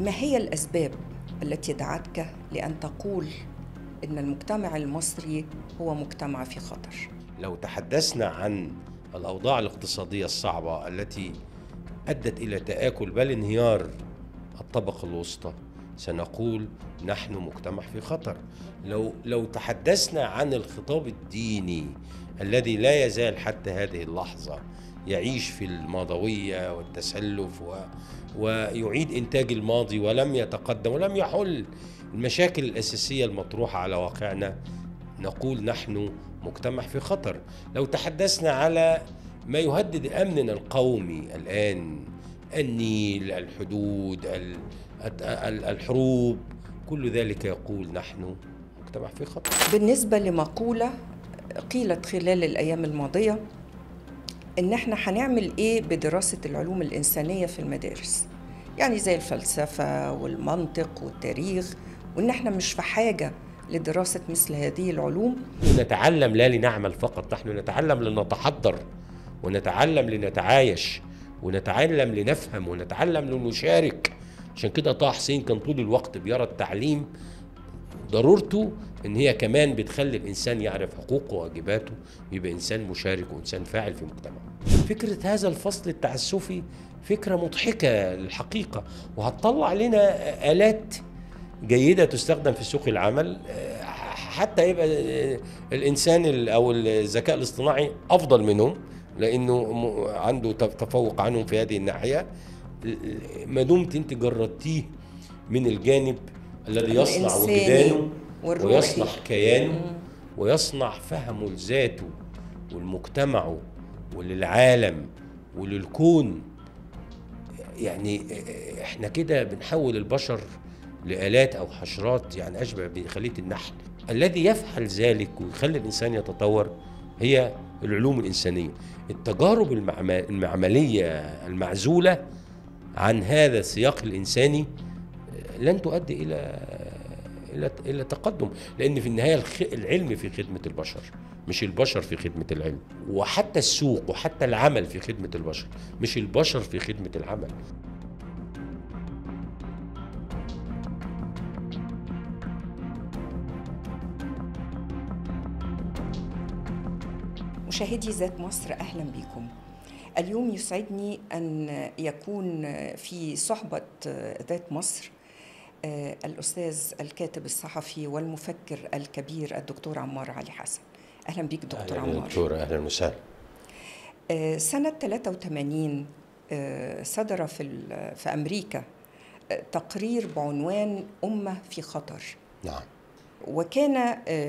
ما هي الأسباب التي دعتك لأن تقول أن المجتمع المصري هو مجتمع في خطر؟ لو تحدثنا عن الأوضاع الاقتصادية الصعبة التي أدت إلى تآكل بل انهيار الطبقة الوسطى سنقول نحن مجتمع في خطر لو لو تحدثنا عن الخطاب الديني الذي لا يزال حتى هذه اللحظة يعيش في الماضوية والتسلف و... ويعيد إنتاج الماضي ولم يتقدم ولم يحل المشاكل الأساسية المطروحة على واقعنا نقول نحن مجتمع في خطر لو تحدثنا على ما يهدد أمننا القومي الآن النيل الحدود الحروب كل ذلك يقول نحن مجتمع في خطر بالنسبة لمقولة قيلت خلال الأيام الماضية ان احنا هنعمل ايه بدراسه العلوم الانسانيه في المدارس يعني زي الفلسفه والمنطق والتاريخ وان احنا مش في حاجه لدراسه مثل هذه العلوم نتعلم لا لنعمل فقط نحن نتعلم لنتحضر ونتعلم لنتعايش ونتعلم لنفهم ونتعلم لنشارك عشان كده طه حسين كان طول الوقت بيرى التعليم ضرورته ان هي كمان بتخلي الانسان يعرف حقوقه وواجباته يبقى انسان مشارك وانسان فاعل في مجتمعه فكره هذا الفصل التعسفي فكره مضحكه الحقيقه وهتطلع لنا الات جيده تستخدم في سوق العمل حتى يبقى الانسان او الذكاء الاصطناعي افضل منهم لانه عنده تفوق عنهم في هذه الناحيه ما دمت انت جردتيه من الجانب الذي يصنع وجدانه ويصنع كيانه ويصنع فهمه لذاته ولمجتمعه وللعالم وللكون يعني احنا كده بنحول البشر لآلات أو حشرات يعني أشبه بخلية النحل الذي يفعل ذلك ويخلي الإنسان يتطور هي العلوم الإنسانية التجارب المعملية المعزولة عن هذا السياق الإنساني لن تؤدي إلى الى الى تقدم لان في النهايه العلم في خدمه البشر مش البشر في خدمه العلم وحتى السوق وحتى العمل في خدمه البشر مش البشر في خدمه العمل مشاهدي ذات مصر اهلا بكم اليوم يسعدني ان يكون في صحبه ذات مصر آه، الأستاذ الكاتب الصحفي والمفكر الكبير الدكتور عمار علي حسن أهلا بك دكتور أهلا عمار دكتور أهلا وسهلا آه، سنة 83 آه، صدر في, في أمريكا تقرير بعنوان أمة في خطر نعم وكان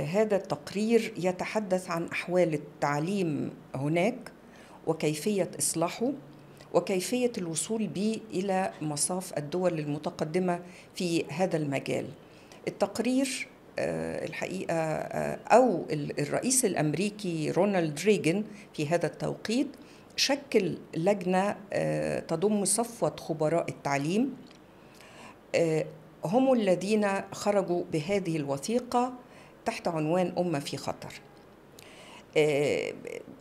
هذا التقرير يتحدث عن أحوال التعليم هناك وكيفية إصلاحه وكيفية الوصول به إلى مصاف الدول المتقدمة في هذا المجال التقرير آه، الحقيقة آه، أو الرئيس الأمريكي رونالد ريغن في هذا التوقيت شكل لجنة آه، تضم صفوة خبراء التعليم هم الذين خرجوا بهذه الوثيقة تحت عنوان أمة في خطر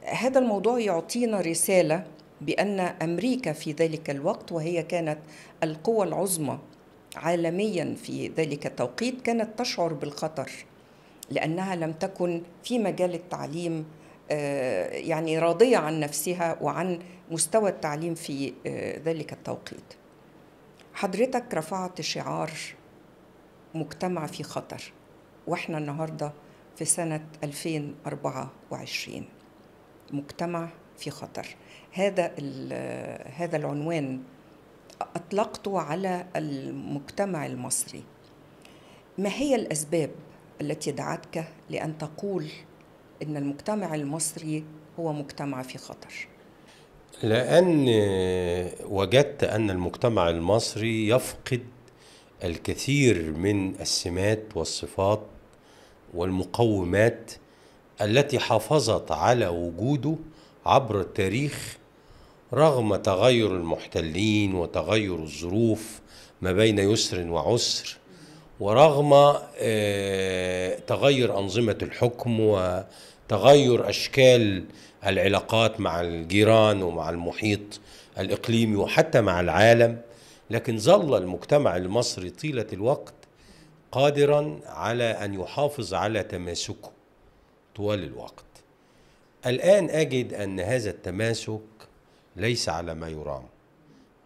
هذا الموضوع يعطينا رسالة بأن أمريكا في ذلك الوقت وهي كانت القوى العظمى عالميا في ذلك التوقيت كانت تشعر بالخطر لأنها لم تكن في مجال التعليم آه، يعني راضية عن نفسها وعن مستوى التعليم في آه، ذلك التوقيت حضرتك رفعت شعار مجتمع في خطر واحنا النهارده في سنة 2024 مجتمع في خطر هذا هذا العنوان اطلقته على المجتمع المصري ما هي الاسباب التي دعتك لان تقول ان المجتمع المصري هو مجتمع في خطر لان وجدت ان المجتمع المصري يفقد الكثير من السمات والصفات والمقومات التي حافظت على وجوده عبر التاريخ رغم تغير المحتلين وتغير الظروف ما بين يسر وعسر ورغم آه، تغير أنظمة الحكم وتغير أشكال العلاقات مع الجيران ومع المحيط الإقليمي وحتى مع العالم لكن ظل المجتمع المصري طيلة الوقت قادرا على أن يحافظ على تماسكه طوال الوقت الآن أجد أن هذا التماسك ليس على ما يرام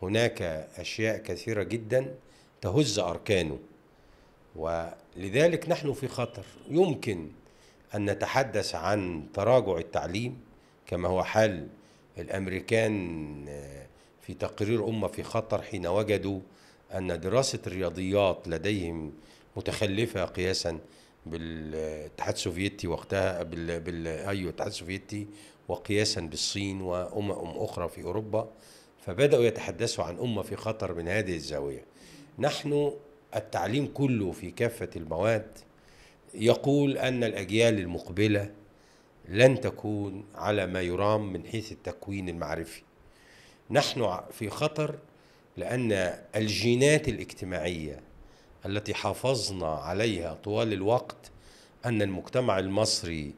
هناك أشياء كثيرة جدا تهز أركانه ولذلك نحن في خطر يمكن أن نتحدث عن تراجع التعليم كما هو حال الأمريكان آه، في تقرير أمة في خطر حين وجدوا أن دراسة الرياضيات لديهم متخلفة قياسا بالاتحاد السوفيتي وقتها بال, بال... ايوه الاتحاد السوفيتي وقياسا بالصين وامم أمم اخرى في اوروبا فبداوا يتحدثوا عن امه في خطر من هذه الزاويه. نحن التعليم كله في كافه المواد يقول ان الاجيال المقبله لن تكون على ما يرام من حيث التكوين المعرفي. نحن في خطر لان الجينات الاجتماعيه التي حافظنا عليها طوال الوقت ان المجتمع المصري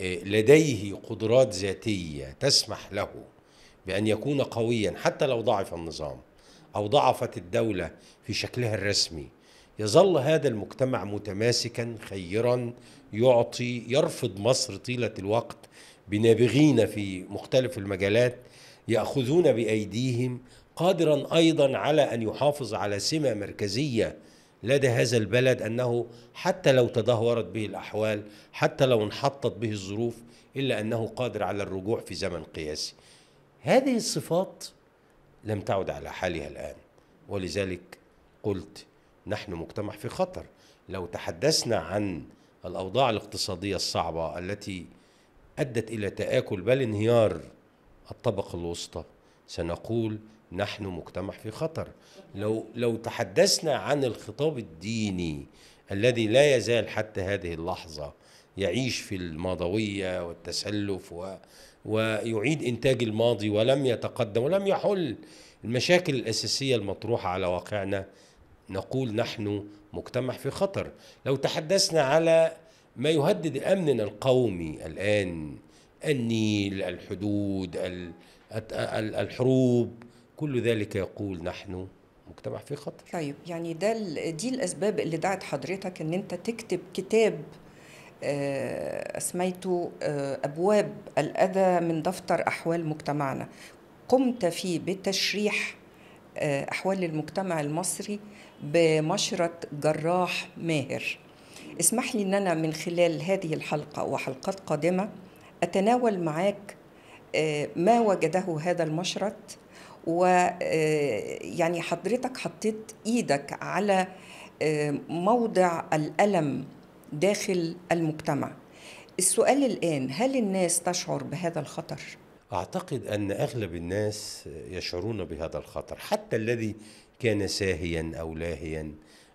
آه، لديه قدرات ذاتيه تسمح له بان يكون قويا حتى لو ضعف النظام او ضعفت الدوله في شكلها الرسمي يظل هذا المجتمع متماسكا خيرا يعطي يرفض مصر طيله الوقت بنابغين في مختلف المجالات ياخذون بايديهم قادرا ايضا على ان يحافظ على سمه مركزيه لدى هذا البلد أنه حتى لو تدهورت به الأحوال حتى لو انحطت به الظروف إلا أنه قادر على الرجوع في زمن قياسي هذه الصفات لم تعد على حالها الآن ولذلك قلت نحن مجتمع في خطر لو تحدثنا عن الأوضاع الاقتصادية الصعبة التي أدت إلى تآكل بل انهيار الطبقة الوسطى سنقول نحن مجتمع في خطر لو لو تحدثنا عن الخطاب الديني الذي لا يزال حتى هذه اللحظه يعيش في الماضويه والتسلف و ويعيد انتاج الماضي ولم يتقدم ولم يحل المشاكل الاساسيه المطروحه على واقعنا نقول نحن مجتمع في خطر لو تحدثنا على ما يهدد امننا القومي الان النيل الحدود الحروب كل ذلك يقول نحن مجتمع في خطر طيب يعني ده دي الاسباب اللي دعت حضرتك ان انت تكتب كتاب آه، اسميته آه، ابواب الاذى من دفتر احوال مجتمعنا قمت فيه بتشريح آه، احوال المجتمع المصري بمشرط جراح ماهر اسمح لي ان انا من خلال هذه الحلقه وحلقات قادمه اتناول معاك ما وجده هذا المشرط ويعني آه، حضرتك حطيت ايدك على آه، موضع الالم داخل المجتمع السؤال الان هل الناس تشعر بهذا الخطر اعتقد ان اغلب الناس يشعرون بهذا الخطر حتى الذي كان ساهيا او لاهيا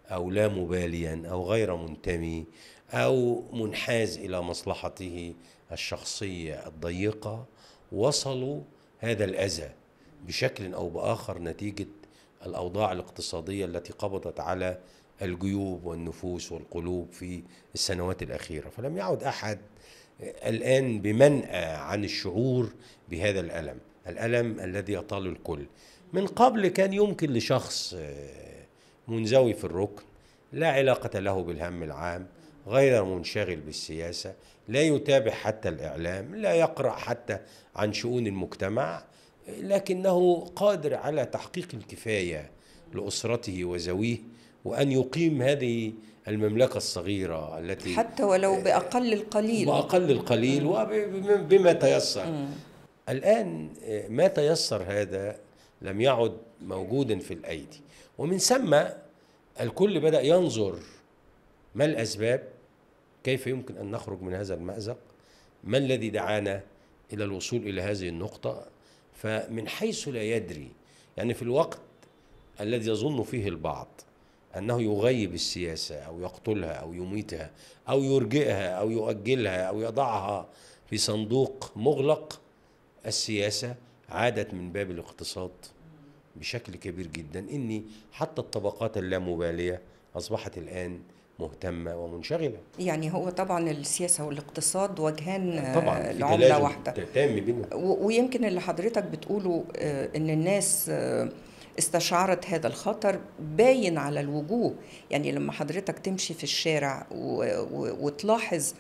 او لا مباليا او غير منتمي او منحاز الى مصلحته الشخصيه الضيقه وصلوا هذا الاذى بشكل او باخر نتيجه الاوضاع الاقتصاديه التي قبضت على الجيوب والنفوس والقلوب في السنوات الاخيره فلم يعد احد الان بمنأى عن الشعور بهذا الالم الالم الذي يطال الكل من قبل كان يمكن لشخص آه، منزوي في الركن لا علاقه له بالهم العام غير منشغل بالسياسه لا يتابع حتى الاعلام لا يقرا حتى عن شؤون المجتمع لكنه قادر على تحقيق الكفايه لاسرته وزويه وان يقيم هذه المملكه الصغيره التي حتى ولو باقل القليل باقل القليل وبما تيسر الان آه، ما تيسر هذا لم يعد موجودا في الايدي ومن ثم الكل بدا ينظر ما الاسباب كيف يمكن ان نخرج من هذا المازق ما الذي دعانا الى الوصول الى هذه النقطه فمن حيث لا يدري يعني في الوقت الذي يظن فيه البعض أنه يغيب السياسة أو يقتلها أو يميتها أو يرجئها أو يؤجلها أو يضعها في صندوق مغلق السياسة عادت من باب الاقتصاد بشكل كبير جدا إني حتى الطبقات اللامبالية أصبحت الآن مهتمه ومنشغله. يعني هو طبعا السياسه والاقتصاد وجهان آه، طبعا لعمله واحده. ويمكن اللي حضرتك بتقوله آه، ان الناس آه، استشعرت هذا الخطر باين على الوجوه يعني لما حضرتك تمشي في الشارع وتلاحظ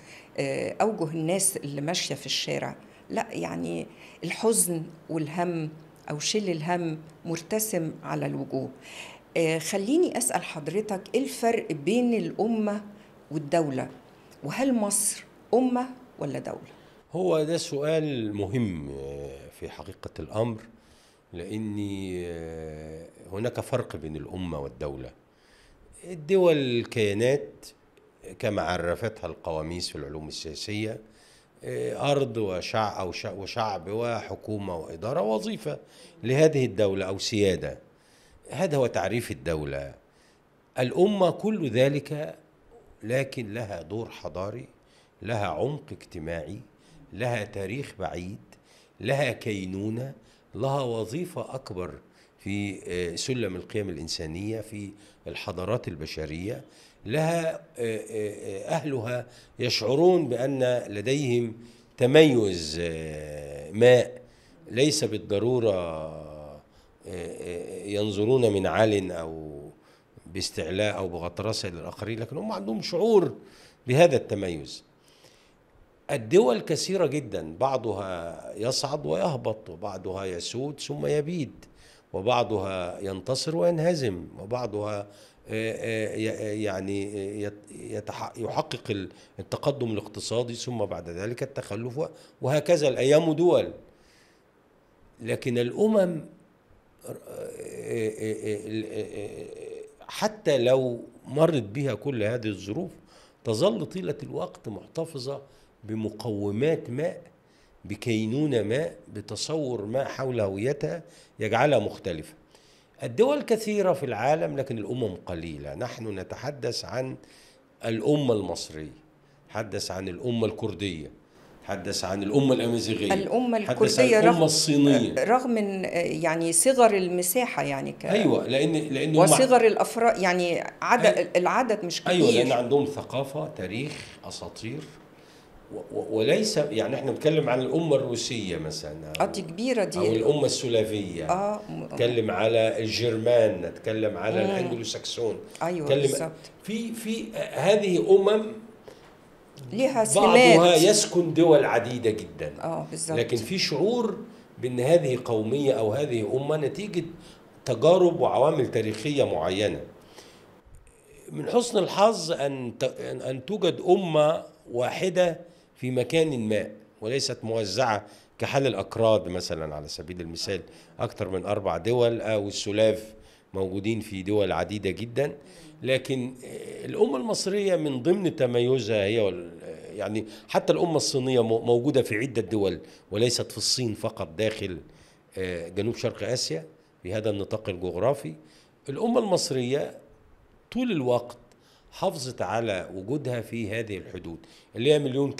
اوجه الناس اللي ماشيه في الشارع لا يعني الحزن والهم او شل الهم مرتسم على الوجوه آه، خليني أسأل حضرتك إيه الفرق بين الأمة والدولة وهل مصر أمة ولا دولة؟ هو ده سؤال مهم آه، في حقيقة الأمر لأن آه، هناك فرق بين الأمة والدولة الدول كيانات كما عرفتها القواميس في العلوم السياسية أرض وشعب وشعب وحكومة وإدارة وظيفة لهذه الدولة أو سيادة هذا هو تعريف الدولة الأمة كل ذلك لكن لها دور حضاري لها عمق اجتماعي لها تاريخ بعيد لها كينونة لها وظيفة أكبر في آه، سلم القيم الإنسانية في الحضارات البشرية لها آه، آه، أهلها يشعرون بأن لديهم تميز ماء ليس بالضرورة ينظرون من عال او باستعلاء او بغطرسه للاخرين لكن هم عندهم شعور بهذا التميز الدول كثيره جدا بعضها يصعد ويهبط وبعضها يسود ثم يبيد وبعضها ينتصر وينهزم وبعضها آه، آه، يعني يحقق التقدم الاقتصادي ثم بعد ذلك التخلف وهكذا الايام دول لكن الامم حتى لو مرت بها كل هذه الظروف تظل طيلة الوقت محتفظة بمقومات ماء بكينونة ماء بتصور ما حول هويتها يجعلها مختلفة الدول كثيرة في العالم لكن الأمم قليلة نحن نتحدث عن الأمة المصرية نتحدث عن الأمة الكردية تحدث عن الأمة الأمازيغية الأمة الكردية عن الأمة رغم الصينية رغم يعني صغر المساحة يعني ك... أيوة لأن لأن وصغر الأفراد يعني عدد أي... أيوة. العدد مش أيوة، كبير أيوة لأن عندهم ثقافة تاريخ أساطير وليس يعني احنا بنتكلم عن الامه الروسيه مثلا اه دي كبيره دي او الامه السلافيه اه نتكلم على الجرمان نتكلم على الانجلو ساكسون ايوه بالظبط في في هذه امم ليها سمات بعضها يسكن دول عديدة جدا اه بالظبط لكن في شعور بأن هذه قومية أو هذه أمة نتيجة تجارب وعوامل تاريخية معينة من حسن الحظ أن أن توجد أمة واحدة في مكان ما وليست موزعة كحال الأكراد مثلا على سبيل المثال أكثر من أربع دول أو آه، السلاف موجودين في دول عديدة جدا لكن الأمة المصرية من ضمن تميزها هي يعني حتى الأمة الصينية موجودة في عدة دول وليست في الصين فقط داخل آه، جنوب شرق آسيا في هذا النطاق الجغرافي الأمة المصرية طول الوقت حافظت على وجودها في هذه الحدود اللي هي مليون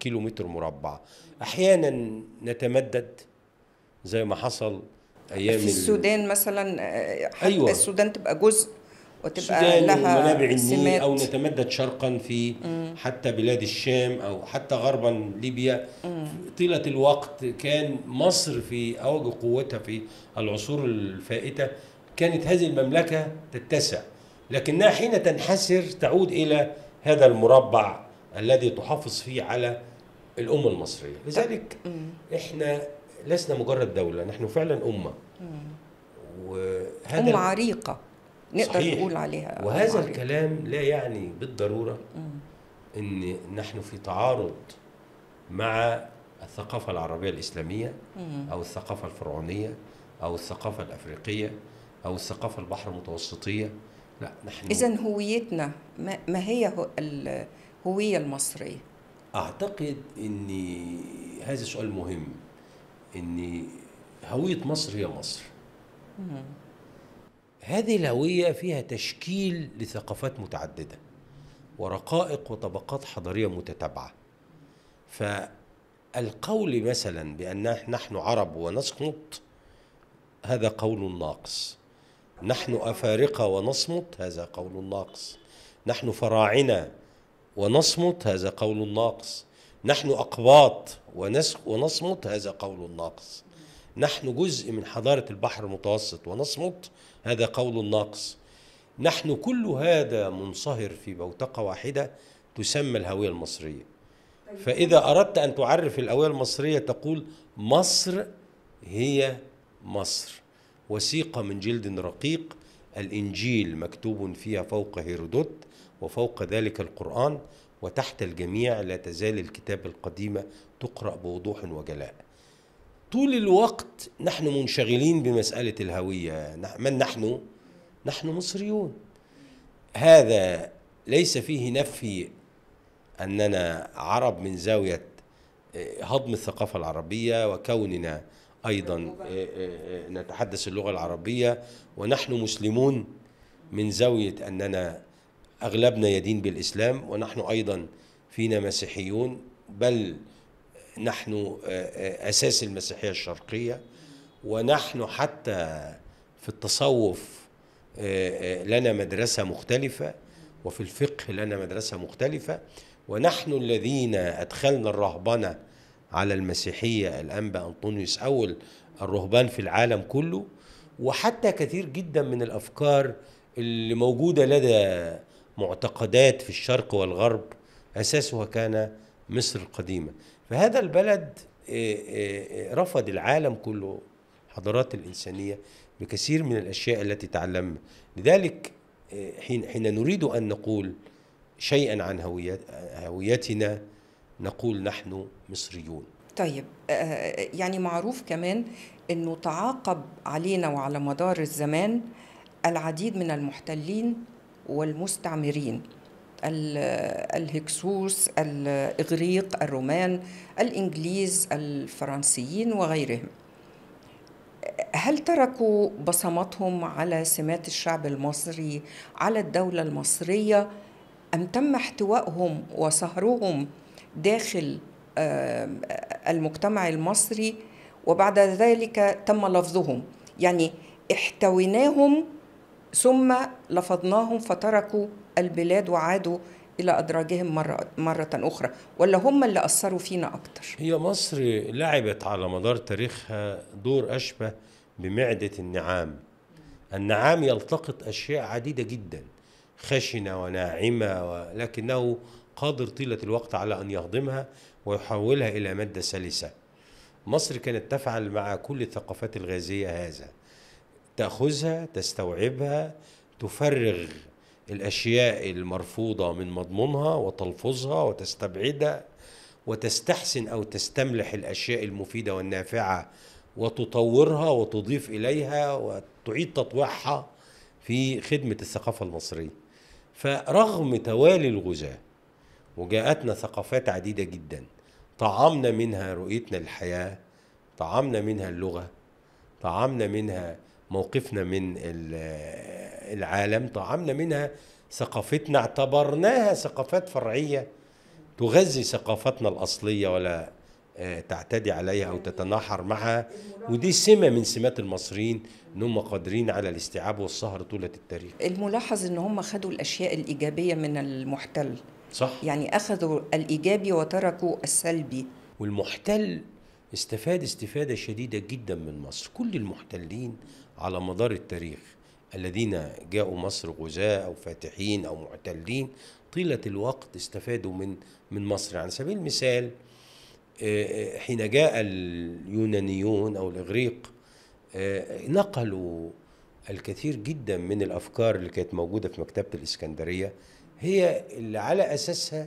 كيلو متر مربع احيانا نتمدد زي ما حصل ايام في السودان مثلا آه، أيوة. السودان تبقى جزء وتبقى لها منابع النيل او نتمدد شرقا في مم. حتى بلاد الشام او حتى غربا ليبيا مم. طيله الوقت كان مصر في اوج قوتها في العصور الفائته كانت هذه المملكه تتسع لكنها حين تنحسر تعود الى هذا المربع الذي تحافظ فيه على الامه المصريه لذلك احنا لسنا مجرد دوله نحن فعلا امه وهذا أم عريقه نقدر صحيح. نقول عليها وهذا معرفة. الكلام لا يعني بالضروره ان نحن في تعارض مع الثقافه العربيه الاسلاميه او الثقافه الفرعونيه او الثقافه الافريقيه او الثقافه البحر المتوسطيه لا نحن اذا هويتنا ما هي الهويه المصريه اعتقد ان هذا سؤال مهم ان هويه مصر هي مصر مم. هذه الهوية فيها تشكيل لثقافات متعددة ورقائق وطبقات حضارية متتابعة فالقول مثلا بأن نحن عرب ونصمت هذا قول ناقص نحن أفارقة ونصمت هذا قول ناقص نحن فراعنة ونصمت هذا قول ناقص نحن أقباط ونصمت هذا قول ناقص نحن جزء من حضارة البحر المتوسط ونصمت هذا قول ناقص نحن كل هذا منصهر في بوتقة واحدة تسمى الهوية المصرية فإذا أردت أن تعرف الهوية المصرية تقول مصر هي مصر وثيقة من جلد رقيق الإنجيل مكتوب فيها فوق هيرودوت وفوق ذلك القرآن وتحت الجميع لا تزال الكتاب القديمة تقرأ بوضوح وجلاء طول الوقت نحن منشغلين بمسألة الهوية من نحن؟ نحن مصريون هذا ليس فيه نفي أننا عرب من زاوية آه، هضم الثقافة العربية وكوننا أيضا آه، آه، نتحدث اللغة العربية ونحن مسلمون من زاوية أننا أغلبنا يدين بالإسلام ونحن أيضا فينا مسيحيون بل نحن آه، آه، أساس المسيحية الشرقية ونحن حتى في التصوف آه، لنا مدرسة مختلفة وفي الفقه لنا مدرسة مختلفة ونحن الذين أدخلنا الرهبنة على المسيحية الأنبا أنطونيوس أول الرهبان في العالم كله وحتى كثير جدا من الأفكار اللي موجودة لدى معتقدات في الشرق والغرب أساسها كان مصر القديمة فهذا البلد آه، آه، آه، رفض العالم كله حضارات الإنسانية بكثير من الأشياء التي تعلمنا لذلك حين, حين نريد أن نقول شيئا عن هويتنا نقول نحن مصريون طيب يعني معروف كمان أنه تعاقب علينا وعلى مدار الزمان العديد من المحتلين والمستعمرين الهكسوس الإغريق الرومان الإنجليز الفرنسيين وغيرهم هل تركوا بصمتهم على سمات الشعب المصري على الدولة المصرية أم تم احتوائهم وصهرهم داخل المجتمع المصري وبعد ذلك تم لفظهم يعني احتويناهم ثم لفظناهم فتركوا البلاد وعادوا الى ادراجهم مره مره اخرى ولا هم اللي اثروا فينا اكتر هي مصر لعبت على مدار تاريخها دور اشبه بمعده النعام النعام يلتقط اشياء عديده جدا خشنه وناعمه ولكنه قادر طيله الوقت على ان يهضمها ويحولها الى ماده سلسه مصر كانت تفعل مع كل الثقافات الغازيه هذا تاخذها تستوعبها تفرغ الاشياء المرفوضه من مضمونها وتلفظها وتستبعدها وتستحسن او تستملح الاشياء المفيده والنافعه وتطورها وتضيف اليها وتعيد تطويعها في خدمه الثقافه المصريه. فرغم توالي الغزاه وجاءتنا ثقافات عديده جدا طعمنا منها رؤيتنا للحياه طعمنا منها اللغه طعمنا منها موقفنا من العالم طعمنا منها ثقافتنا اعتبرناها ثقافات فرعية تغذي ثقافتنا الأصلية ولا آه، تعتدي عليها أو تتناحر معها ودي سمة من سمات المصريين إن هم قادرين على الاستيعاب والسهر طولة التاريخ الملاحظ إن هم خدوا الأشياء الإيجابية من المحتل صح يعني أخذوا الإيجابي وتركوا السلبي والمحتل استفاد استفادة شديدة جدا من مصر كل المحتلين على مدار التاريخ الذين جاءوا مصر غزاة أو فاتحين أو معتلين طيلة الوقت استفادوا من من مصر على سبيل المثال آه، آه، حين جاء اليونانيون أو الإغريق آه، نقلوا الكثير جدا من الأفكار اللي كانت موجودة في مكتبة الإسكندرية هي اللي على أساسها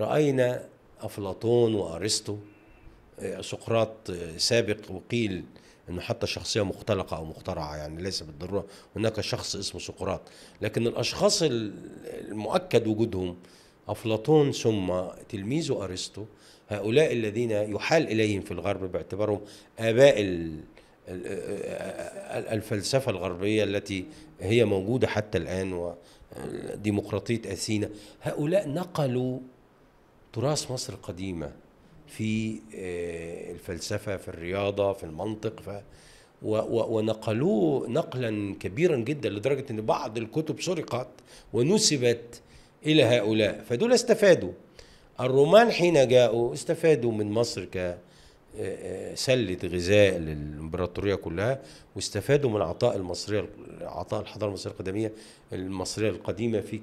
رأينا أفلاطون وأرسطو سقراط سابق وقيل انه حتى شخصيه مختلقه او مخترعه يعني ليس بالضروره هناك شخص اسمه سقراط لكن الاشخاص المؤكد وجودهم افلاطون ثم تلميذه ارسطو هؤلاء الذين يحال اليهم في الغرب باعتبارهم اباء الفلسفه الغربيه التي هي موجوده حتى الان وديمقراطيه اثينا هؤلاء نقلوا تراث مصر القديمه في آه، الفلسفه في الرياضه في المنطق ف ونقلوه نقلا كبيرا جدا لدرجه ان بعض الكتب سرقت ونسبت الى هؤلاء فدول استفادوا الرومان حين جاءوا استفادوا من مصر ك آه، آه، سلة غذاء للإمبراطورية كلها واستفادوا من عطاء المصرية عطاء الحضارة المصرية القدمية المصرية القديمة في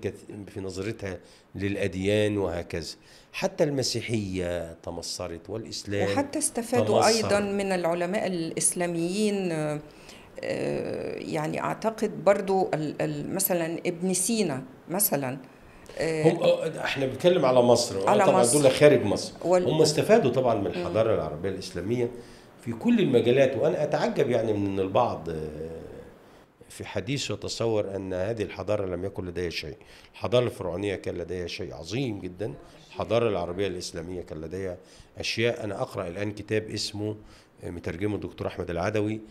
في نظرتها للأديان وهكذا حتى المسيحية تمصرت والإسلام وحتى استفادوا تمصر. أيضا من العلماء الإسلاميين آه، آه، يعني أعتقد برضو مثلا ابن سينا مثلا آه، هم احنا بنتكلم على مصر على طبعا مصر. دول خارج مصر وال... هم استفادوا طبعا من الحضاره العربيه الاسلاميه في كل المجالات وانا اتعجب يعني من ان البعض في حديثه يتصور ان هذه الحضاره لم يكن لديها شيء الحضاره الفرعونيه كان لديها شيء عظيم جدا الحضارة العربية الإسلامية كان لديها أشياء أنا أقرأ الآن كتاب اسمه آه، مترجمه الدكتور أحمد العدوي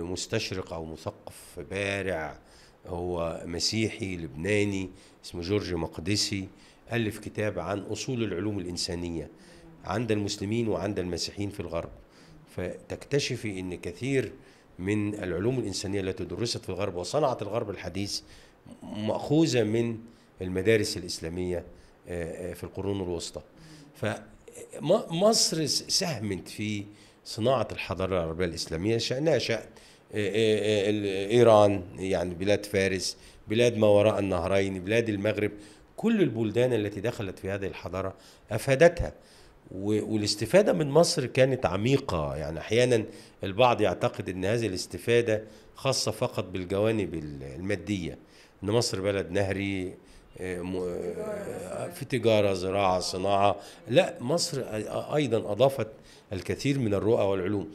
لمستشرق أو مثقف بارع هو مسيحي لبناني اسمه جورج مقدسي ألف كتاب عن أصول العلوم الإنسانية عند المسلمين وعند المسيحيين في الغرب فتكتشفي أن كثير من العلوم الإنسانية التي درست في الغرب وصنعت الغرب الحديث مأخوذة من المدارس الإسلامية آه، آه، في القرون الوسطى فمصر آه، ساهمت في صناعة الحضارة العربية الإسلامية شأنها شأن إيران يعني بلاد فارس بلاد ما وراء النهرين بلاد المغرب كل البلدان التي دخلت في هذه الحضارة أفادتها والاستفادة من مصر كانت عميقة يعني أحيانا البعض يعتقد أن هذه الاستفادة خاصة فقط بالجوانب المادية أن مصر بلد نهري في تجاره زراعه صناعه لا مصر ايضا اضافت الكثير من الرؤى والعلوم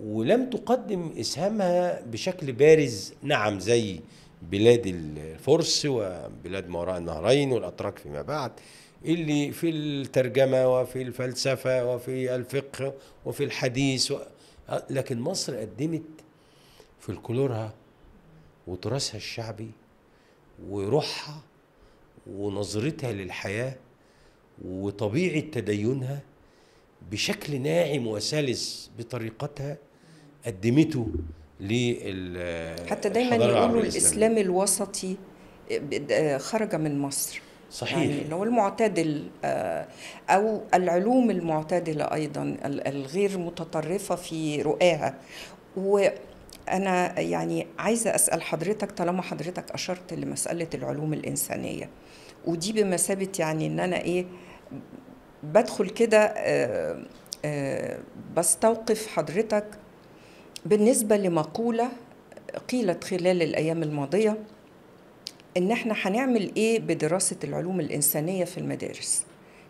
ولم تقدم اسهامها بشكل بارز نعم زي بلاد الفرس وبلاد ما وراء النهرين والاتراك فيما بعد اللي في الترجمه وفي الفلسفه وفي الفقه وفي الحديث و... لكن مصر قدمت فلكلورها وتراثها الشعبي وروحها ونظرتها للحياه وطبيعه تدينها بشكل ناعم وسلس بطريقتها قدمته لل حتى دايما يقولوا الاسلام الوسطي آه، خرج من مصر صحيح يعني اللي هو المعتدل آه، او العلوم المعتدله ايضا الغير متطرفه في رؤاها وانا يعني عايزه اسال حضرتك طالما حضرتك اشرت لمساله العلوم الانسانيه ودي بمثابه يعني ان انا ايه بدخل كده آه، آه، بستوقف حضرتك بالنسبه لمقوله قيلت خلال الايام الماضيه ان احنا هنعمل ايه بدراسه العلوم الانسانيه في المدارس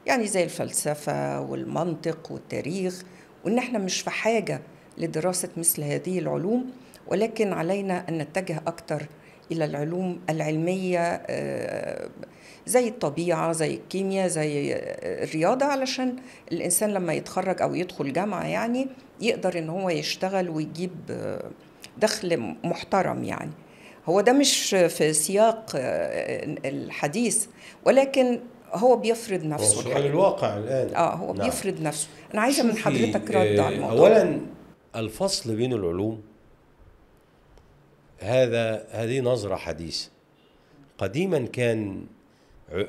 يعني زي الفلسفه والمنطق والتاريخ وان احنا مش في حاجه لدراسه مثل هذه العلوم ولكن علينا ان نتجه اكتر الى العلوم العلميه آه، زي الطبيعه زي الكيمياء زي الرياضه علشان الانسان لما يتخرج او يدخل جامعه يعني يقدر ان هو يشتغل ويجيب دخل محترم يعني هو ده مش في سياق آه، الحديث ولكن هو بيفرض نفسه هو سؤال يعني. الواقع الان اه هو نعم. بيفرض نفسه انا عايزه من حضرتك رد على آه، الموضوع اولا الفصل بين العلوم هذا هذه نظره حديثه قديما كان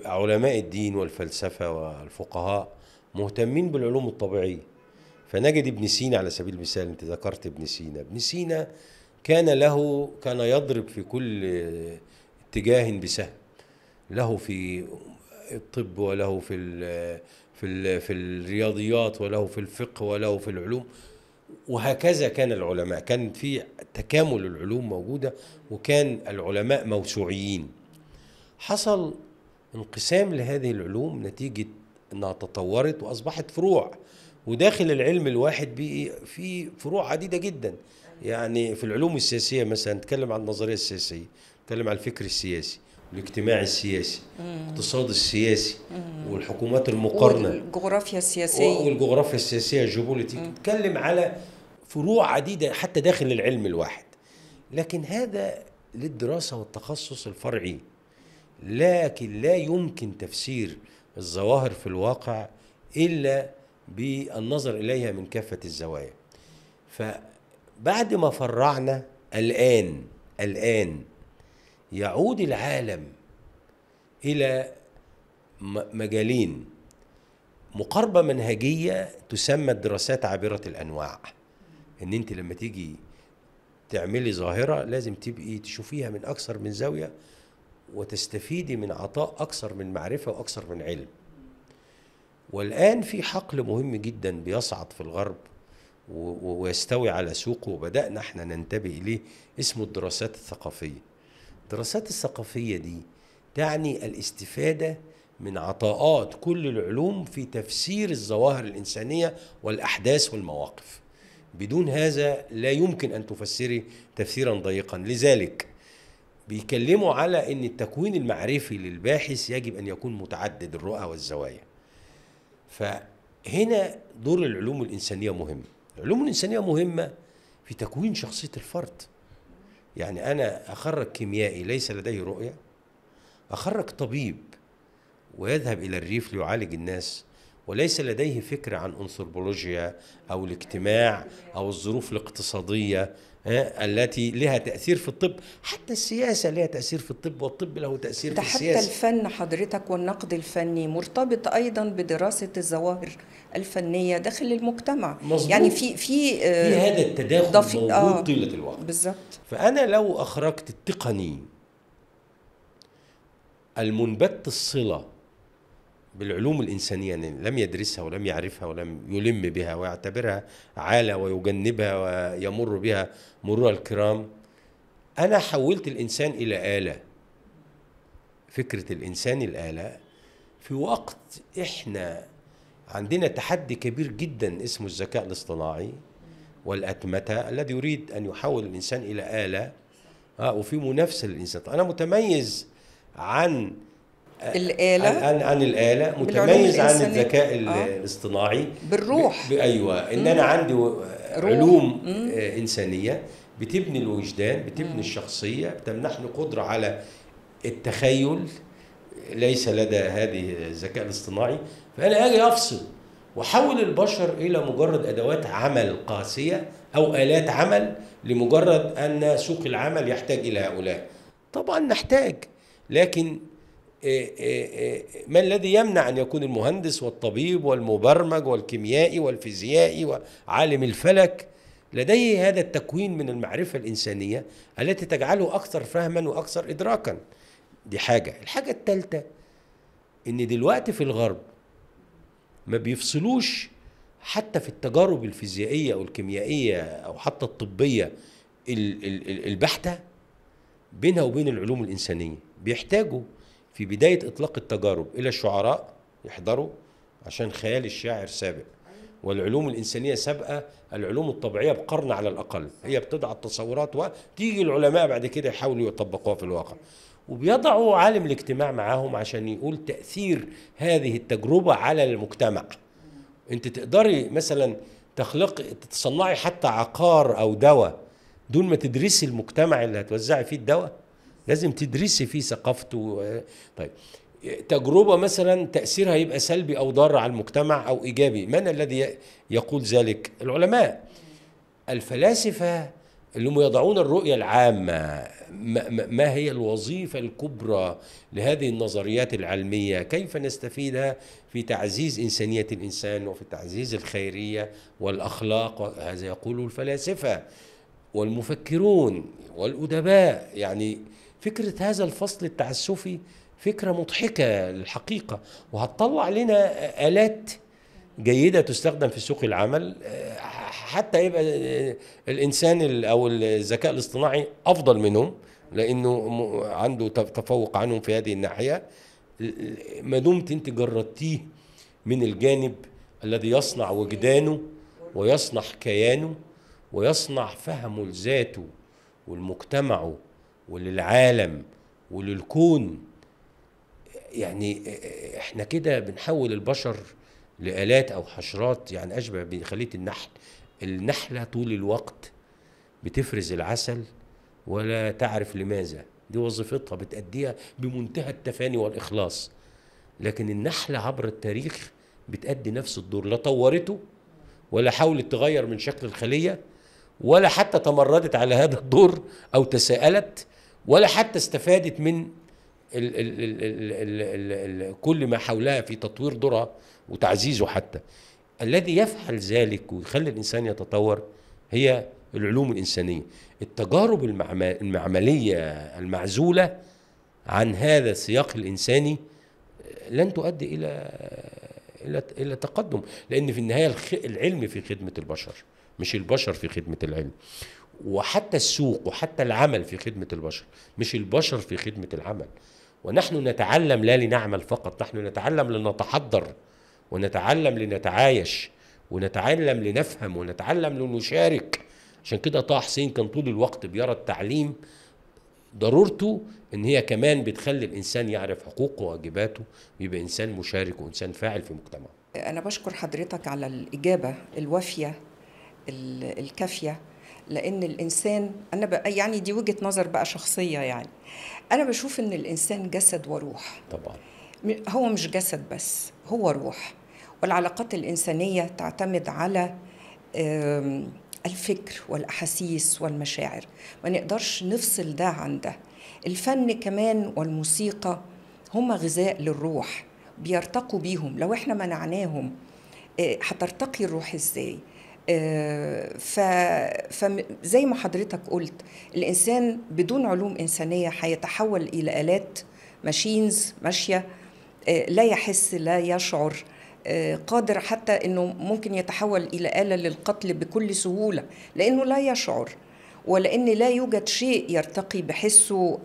علماء الدين والفلسفة والفقهاء مهتمين بالعلوم الطبيعية فنجد ابن سينا على سبيل المثال انت ذكرت ابن سينا ابن سينا كان له كان يضرب في كل اتجاه بسهم له في الطب وله في الـ في الـ في الرياضيات وله في الفقه وله في العلوم وهكذا كان العلماء كان في تكامل العلوم موجودة وكان العلماء موسوعيين حصل انقسام لهذه العلوم نتيجة أنها تطورت وأصبحت فروع وداخل العلم الواحد بي في فروع عديدة جدا يعني في العلوم السياسية مثلا نتكلم عن النظرية السياسية نتكلم عن الفكر السياسي الاجتماع السياسي الاقتصاد السياسي والحكومات المقارنة والجغرافيا السياسية والجغرافيا السياسية الجيوبوليتيك نتكلم على فروع عديدة حتى داخل العلم الواحد لكن هذا للدراسة والتخصص الفرعي لكن لا يمكن تفسير الظواهر في الواقع إلا بالنظر إليها من كافة الزوايا فبعد ما فرعنا الآن الآن يعود العالم إلى مجالين مقاربة منهجية تسمى الدراسات عابرة الأنواع إن أنت لما تيجي تعملي ظاهرة لازم تبقي تشوفيها من أكثر من زاوية وتستفيدي من عطاء أكثر من معرفة وأكثر من علم والآن في حقل مهم جدا بيصعد في الغرب ويستوي على سوقه وبدأنا احنا ننتبه إليه اسمه الدراسات الثقافية الدراسات الثقافية دي تعني الاستفادة من عطاءات كل العلوم في تفسير الظواهر الإنسانية والأحداث والمواقف بدون هذا لا يمكن أن تفسري تفسيرا ضيقا لذلك بيتكلموا على ان التكوين المعرفي للباحث يجب ان يكون متعدد الرؤى والزوايا فهنا دور العلوم الانسانيه مهم العلوم الانسانيه مهمه في تكوين شخصيه الفرد يعني انا اخرج كيميائي ليس لديه رؤيه اخرج طبيب ويذهب الى الريف ليعالج الناس وليس لديه فكرة عن أنثروبولوجيا أو الاجتماع أو الظروف الاقتصادية التي لها تأثير في الطب حتى السياسة لها تأثير في الطب والطب له تأثير في السياسة حتى الفن حضرتك والنقد الفني مرتبط أيضا بدراسة الظواهر الفنية داخل المجتمع مظبوط. يعني في في آه، في هذا التداخل آه، موجود آه. طيلة الوقت بالزبط. فأنا لو أخرجت التقني المنبت الصلة بالعلوم الإنسانية يعني لم يدرسها ولم يعرفها ولم يلم بها ويعتبرها عالة ويجنبها ويمر بها مرور الكرام أنا حولت الإنسان إلى آلة فكرة الإنسان الآلة في وقت إحنا عندنا تحدي كبير جدا اسمه الذكاء الاصطناعي والأتمتة الذي يريد أن يحول الإنسان إلى آلة آه وفي منافسة للإنسان أنا متميز عن الآلة عن, عن الآلة متميز عن الذكاء آه. الاصطناعي بالروح ب... أيوة إن أنا عندي علوم مم. آه، إنسانية بتبني الوجدان بتبني مم. الشخصية بتمنحني قدرة على التخيل ليس لدى هذه الذكاء الاصطناعي فأنا أجي أفصل وحول البشر إلى مجرد أدوات عمل قاسية أو آلات عمل لمجرد أن سوق العمل يحتاج إلى هؤلاء طبعا نحتاج لكن إيه، إيه، إيه، ما الذي يمنع أن يكون المهندس والطبيب والمبرمج والكيميائي والفيزيائي وعالم الفلك لديه هذا التكوين من المعرفة الإنسانية التي تجعله أكثر فهما وأكثر إدراكا دي حاجة الحاجة الثالثة إن دلوقتي في الغرب ما بيفصلوش حتى في التجارب الفيزيائية أو الكيميائية أو حتى الطبية البحتة بينها وبين العلوم الإنسانية بيحتاجوا في بداية إطلاق التجارب إلى الشعراء يحضروا عشان خيال الشاعر سابق والعلوم الإنسانية سابقة العلوم الطبيعية بقرن على الأقل هي بتضع التصورات وتيجي العلماء بعد كده يحاولوا يطبقوها في الواقع وبيضعوا عالم الاجتماع معاهم عشان يقول تأثير هذه التجربة على المجتمع انت تقدري مثلا تخلق تصنعي حتى عقار او دواء دون ما تدرسي المجتمع اللي هتوزعي فيه الدواء لازم تدرسي فيه ثقافته طيب تجربه مثلا تاثيرها يبقى سلبي او ضار على المجتمع او ايجابي من الذي يقول ذلك العلماء الفلاسفه اللي هم يضعون الرؤيه العامه ما هي الوظيفه الكبرى لهذه النظريات العلميه كيف نستفيدها في تعزيز انسانيه الانسان وفي تعزيز الخيريه والاخلاق هذا يقوله الفلاسفه والمفكرون والادباء يعني فكرة هذا الفصل التعسفي فكرة مضحكة الحقيقة وهتطلع لنا آلات جيدة تستخدم في سوق العمل آه، حتى يبقى آه، الإنسان أو الذكاء الاصطناعي أفضل منهم لأنه عنده تفوق عنهم في هذه الناحية ما دمت أنت جردتيه من الجانب الذي يصنع وجدانه ويصنع كيانه ويصنع فهمه لذاته ولمجتمعه وللعالم وللكون يعني احنا كده بنحول البشر لآلات أو حشرات يعني أشبه بخلية النحل النحلة طول الوقت بتفرز العسل ولا تعرف لماذا دي وظيفتها بتأديها بمنتهى التفاني والإخلاص لكن النحلة عبر التاريخ بتأدي نفس الدور لا طورته ولا حاولت تغير من شكل الخلية ولا حتى تمردت على هذا الدور أو تساءلت ولا حتى استفادت من الـ الـ الـ الـ الـ الـ كل ما حولها في تطوير دورها وتعزيزه حتى الذي يفعل ذلك ويخلي الانسان يتطور هي العلوم الانسانيه التجارب المعمليه المعزوله عن هذا السياق الانساني لن تؤدي الى الى الى تقدم لان في النهايه العلم في خدمه البشر مش البشر في خدمه العلم وحتى السوق وحتى العمل في خدمة البشر مش البشر في خدمة العمل ونحن نتعلم لا لنعمل فقط نحن نتعلم لنتحضر ونتعلم لنتعايش ونتعلم لنفهم ونتعلم لنشارك عشان كده طه حسين كان طول الوقت بيرى التعليم ضرورته ان هي كمان بتخلي الانسان يعرف حقوقه وواجباته ويبقى انسان مشارك وانسان فاعل في مجتمعه انا بشكر حضرتك على الاجابه الوافيه الكافيه لان الانسان انا بقى يعني دي وجهه نظر بقى شخصيه يعني انا بشوف ان الانسان جسد وروح طبعا هو مش جسد بس هو روح والعلاقات الانسانيه تعتمد على الفكر والاحاسيس والمشاعر ما نقدرش نفصل ده عن ده الفن كمان والموسيقى هما غذاء للروح بيرتقوا بيهم لو احنا منعناهم آه، هترتقي الروح ازاي فزي ما حضرتك قلت الانسان بدون علوم انسانيه هيتحول الى الات ماشينز ماشيه آه، لا يحس لا يشعر آه، قادر حتى انه ممكن يتحول الى اله للقتل بكل سهوله لانه لا يشعر ولان لا يوجد شيء يرتقي بحسه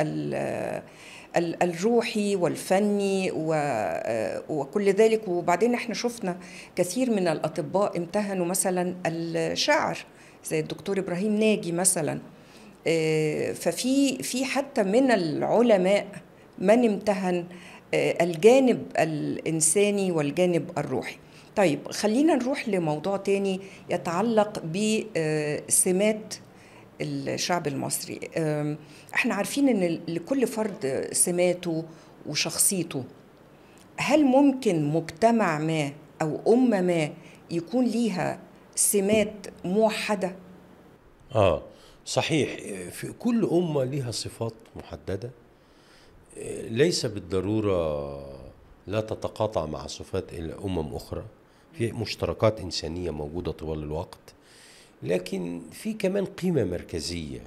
الروحي والفني آه، وكل ذلك وبعدين احنا شفنا كثير من الاطباء امتهنوا مثلا الشعر زي الدكتور ابراهيم ناجي مثلا آه، ففي في حتى من العلماء من امتهن آه، الجانب الانساني والجانب الروحي طيب خلينا نروح لموضوع تاني يتعلق بسمات الشعب المصري احنا عارفين ان لكل فرد سماته وشخصيته هل ممكن مجتمع ما او امه ما يكون ليها سمات موحده اه صحيح في كل امه ليها صفات محدده ليس بالضروره لا تتقاطع مع صفات امم اخرى في مشتركات انسانيه موجوده طوال الوقت لكن في كمان قيمة مركزية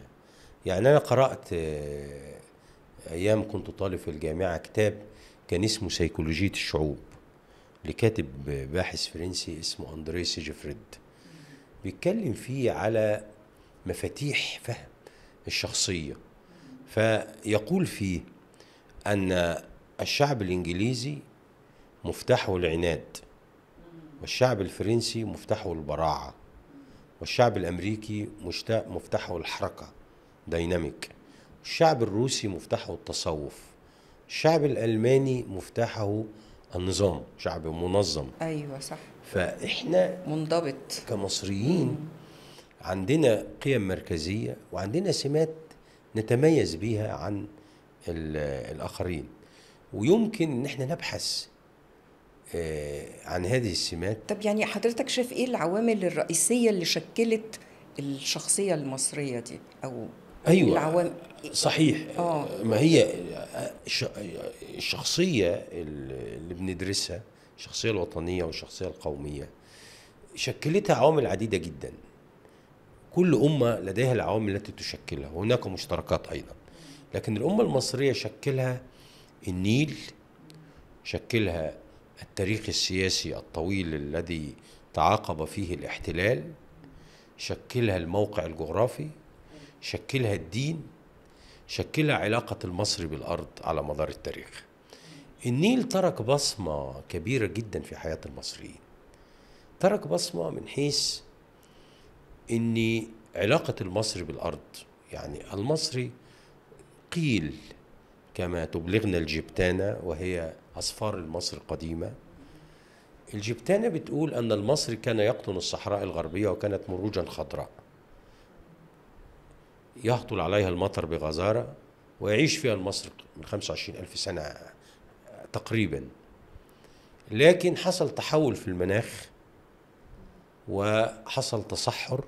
يعني أنا قرأت آه، أيام كنت طالب في الجامعة كتاب كان اسمه سيكولوجية الشعوب لكاتب باحث فرنسي اسمه أندري سيجفريد بيتكلم فيه على مفاتيح فهم الشخصية فيقول فيه أن الشعب الإنجليزي مفتاحه العناد والشعب الفرنسي مفتاحه البراعة والشعب الامريكي مشتاق مفتاحه الحركه دايناميك الشعب الروسي مفتاحه التصوف الشعب الالماني مفتاحه النظام شعب منظم ايوه صح فاحنا منضبط كمصريين عندنا قيم مركزيه وعندنا سمات نتميز بيها عن الاخرين ويمكن ان احنا نبحث آه، عن هذه السمات طب يعني حضرتك شايف ايه العوامل الرئيسيه اللي شكلت الشخصيه المصريه دي او ايوه العوام... صحيح أوه. ما هي الشخصيه اللي بندرسها الشخصيه الوطنيه والشخصيه القوميه شكلتها عوامل عديده جدا كل امه لديها العوامل التي تشكلها وهناك مشتركات ايضا لكن الامه المصريه شكلها النيل شكلها التاريخ السياسي الطويل الذي تعاقب فيه الاحتلال شكلها الموقع الجغرافي شكلها الدين شكلها علاقة المصري بالأرض على مدار التاريخ النيل ترك بصمة كبيرة جدا في حياة المصريين ترك بصمة من حيث أن علاقة المصري بالأرض يعني المصري قيل كما تبلغنا الجبتانة وهي أسفار المصر القديمة الجبتانة بتقول أن المصري كان يقطن الصحراء الغربية وكانت مروجا خضراء يهطل عليها المطر بغزارة ويعيش فيها المصري من 25 ألف سنة تقريبا لكن حصل تحول في المناخ وحصل تصحر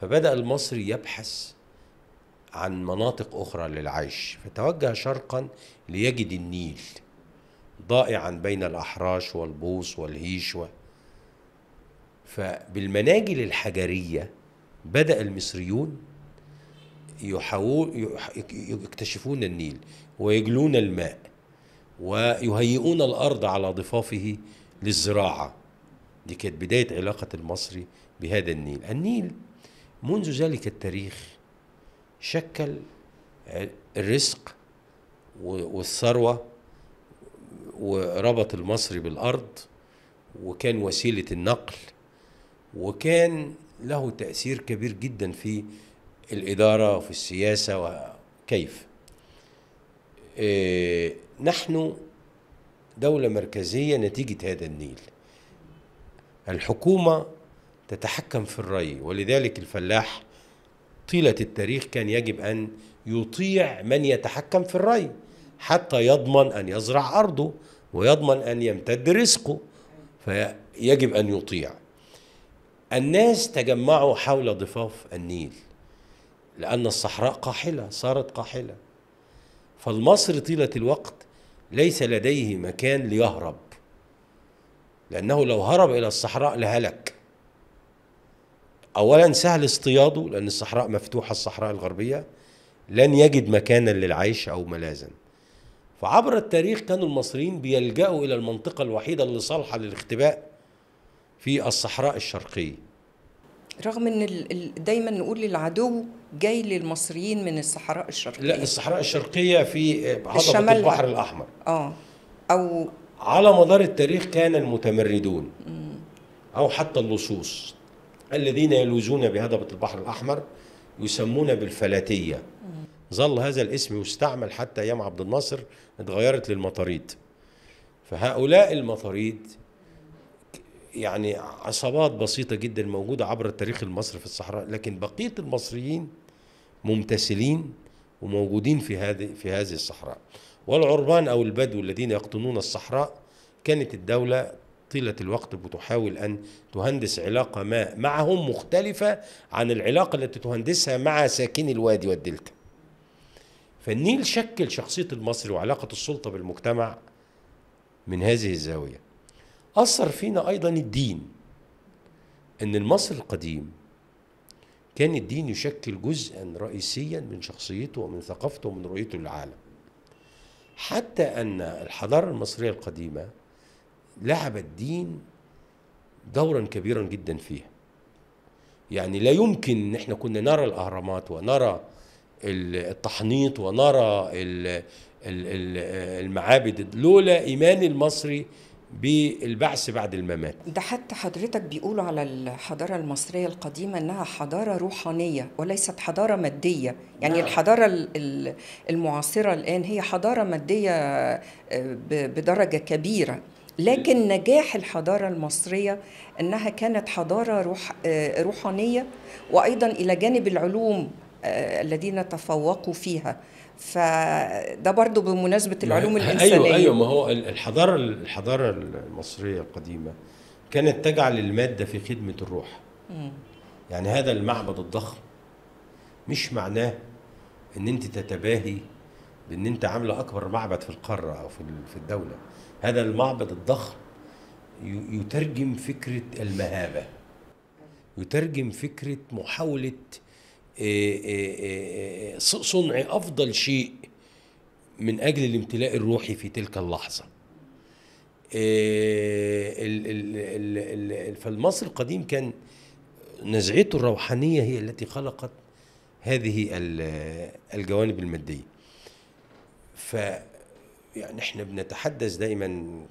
فبدأ المصري يبحث عن مناطق أخرى للعيش فتوجه شرقا ليجد النيل ضائعا بين الأحراش والبوص والهيش و... فبالمناجل الحجرية بدأ المصريون يحاول يكتشفون النيل ويجلون الماء ويهيئون الأرض على ضفافه للزراعة دي كانت بداية علاقة المصري بهذا النيل النيل منذ ذلك التاريخ شكل الرزق والثروة وربط المصري بالارض وكان وسيله النقل وكان له تاثير كبير جدا في الاداره وفي السياسه وكيف آه، نحن دوله مركزيه نتيجه هذا النيل الحكومه تتحكم في الري ولذلك الفلاح طيله التاريخ كان يجب ان يطيع من يتحكم في الري حتى يضمن أن يزرع أرضه ويضمن أن يمتد رزقه فيجب أن يطيع الناس تجمعوا حول ضفاف النيل لأن الصحراء قاحلة صارت قاحلة فالمصري طيلة الوقت ليس لديه مكان ليهرب لأنه لو هرب إلى الصحراء لهلك أولا سهل اصطياده لأن الصحراء مفتوحة الصحراء الغربية لن يجد مكانا للعيش أو ملاذا فعبر التاريخ كانوا المصريين بيلجأوا إلى المنطقة الوحيدة اللي صالحة للاختباء في الصحراء الشرقية رغم ان دايما نقول العدو جاي للمصريين من الصحراء الشرقيه لا الصحراء الشرقيه في هضبه البحر الاحمر اه او على مدار التاريخ كان المتمردون او حتى اللصوص الذين يلوزون بهضبه البحر الاحمر يسمون بالفلاتيه ظل هذا الاسم يستعمل حتى ايام عبد الناصر اتغيرت للمطاريد فهؤلاء المطاريد يعني عصابات بسيطه جدا موجوده عبر التاريخ المصري في الصحراء لكن بقيه المصريين ممتثلين وموجودين في هذه في هذه الصحراء والعربان او البدو الذين يقطنون الصحراء كانت الدوله طيله الوقت بتحاول ان تهندس علاقه ما معهم مختلفه عن العلاقه التي تهندسها مع ساكني الوادي والدلتا فالنيل شكل شخصية المصري وعلاقة السلطة بالمجتمع من هذه الزاوية أثر فينا أيضا الدين أن المصري القديم كان الدين يشكل جزءا رئيسيا من شخصيته ومن ثقافته ومن رؤيته للعالم حتى أن الحضارة المصرية القديمة لعب الدين دورا كبيرا جدا فيها يعني لا يمكن ان احنا كنا نرى الاهرامات ونرى التحنيط ونرى المعابد لولا ايمان المصري بالبعث بعد الممات ده حتى حضرتك بيقولوا على الحضارة المصرية القديمة إنها حضارة روحانية وليست حضارة مادية يعني نعم. الحضارة المعاصرة الآن هي حضارة مادية آه، بدرجة كبيرة لكن نجاح الحضارة المصرية أنها كانت حضارة روح آه، روحانية وأيضا إلى جانب العلوم آه، الذين تفوقوا فيها فده برضو بمناسبة العلوم أيوة، الإنسانية أيوة أيوة ما هو الحضارة الحضارة المصرية القديمة كانت تجعل المادة في خدمة الروح م. يعني هذا المعبد الضخم مش معناه ان انت تتباهي بان انت عامله اكبر معبد في القاره او في الدوله هذا المعبد الضخم يترجم فكره المهابه يترجم فكره محاوله إيه، إيه، إيه، صنع افضل شيء من اجل الامتلاء الروحي في تلك اللحظه فالمصر القديم كان نزعته الروحانيه هي التي خلقت هذه الجوانب الماديه ف يعني احنا بنتحدث دايما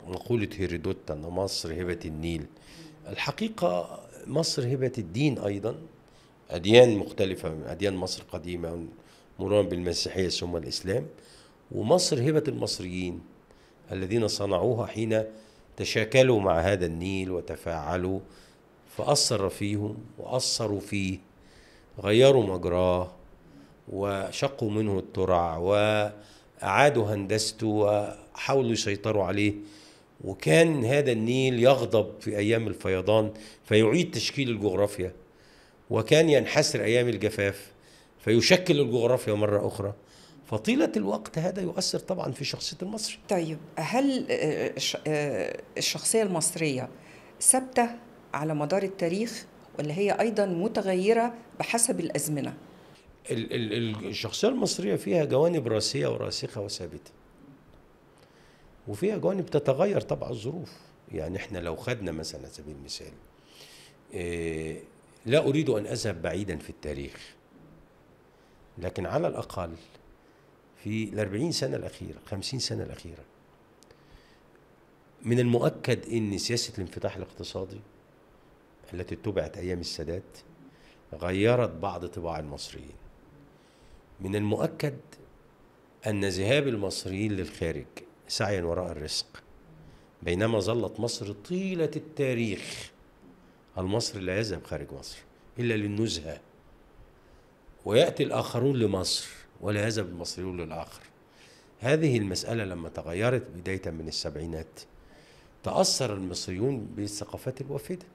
مقوله هيرودوت ان مصر هبه النيل الحقيقه مصر هبه الدين ايضا أديان مختلفة من أديان مصر قديمة مرورا بالمسيحية ثم الإسلام ومصر هبة المصريين الذين صنعوها حين تشاكلوا مع هذا النيل وتفاعلوا فأثر فيهم وأثروا فيه غيروا مجراه وشقوا منه الترع وأعادوا هندسته وحاولوا يسيطروا عليه وكان هذا النيل يغضب في أيام الفيضان فيعيد تشكيل الجغرافيا وكان ينحسر أيام الجفاف فيشكل الجغرافيا مرة أخرى فطيلة الوقت هذا يؤثر طبعا في شخصية المصري طيب هل آه، الشخصية المصرية ثابتة على مدار التاريخ ولا هي أيضا متغيرة بحسب الأزمنة؟ الشخصية المصرية فيها جوانب راسية وراسخة وثابتة وفيها جوانب تتغير طبعا الظروف يعني احنا لو خدنا مثلا على سبيل المثال آه، لا أريد أن أذهب بعيدا في التاريخ لكن على الأقل في الأربعين سنة الأخيرة خمسين سنة الأخيرة من المؤكد أن سياسة الانفتاح الاقتصادي التي اتبعت أيام السادات غيرت بعض طباع المصريين من المؤكد أن ذهاب المصريين للخارج سعيا وراء الرزق بينما ظلت مصر طيلة التاريخ المصري لا يذهب خارج مصر إلا للنزهة ويأتي الآخرون لمصر ولا يذهب المصريون للآخر هذه المسألة لما تغيرت بداية من السبعينات تأثر المصريون بالثقافات الوافدة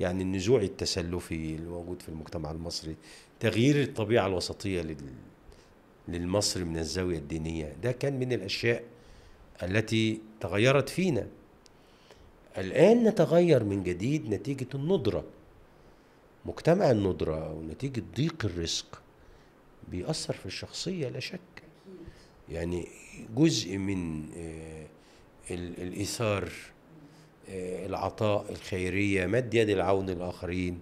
يعني النزوع التسلفي الموجود في المجتمع المصري تغيير الطبيعة الوسطية لل... للمصري من الزاوية الدينية ده كان من الأشياء التي تغيرت فينا الآن نتغير من جديد نتيجة الندرة مجتمع الندرة أو نتيجة ضيق الرزق بيأثر في الشخصية لا شك يعني جزء من آه، الإيثار آه، العطاء الخيرية مد يد العون الآخرين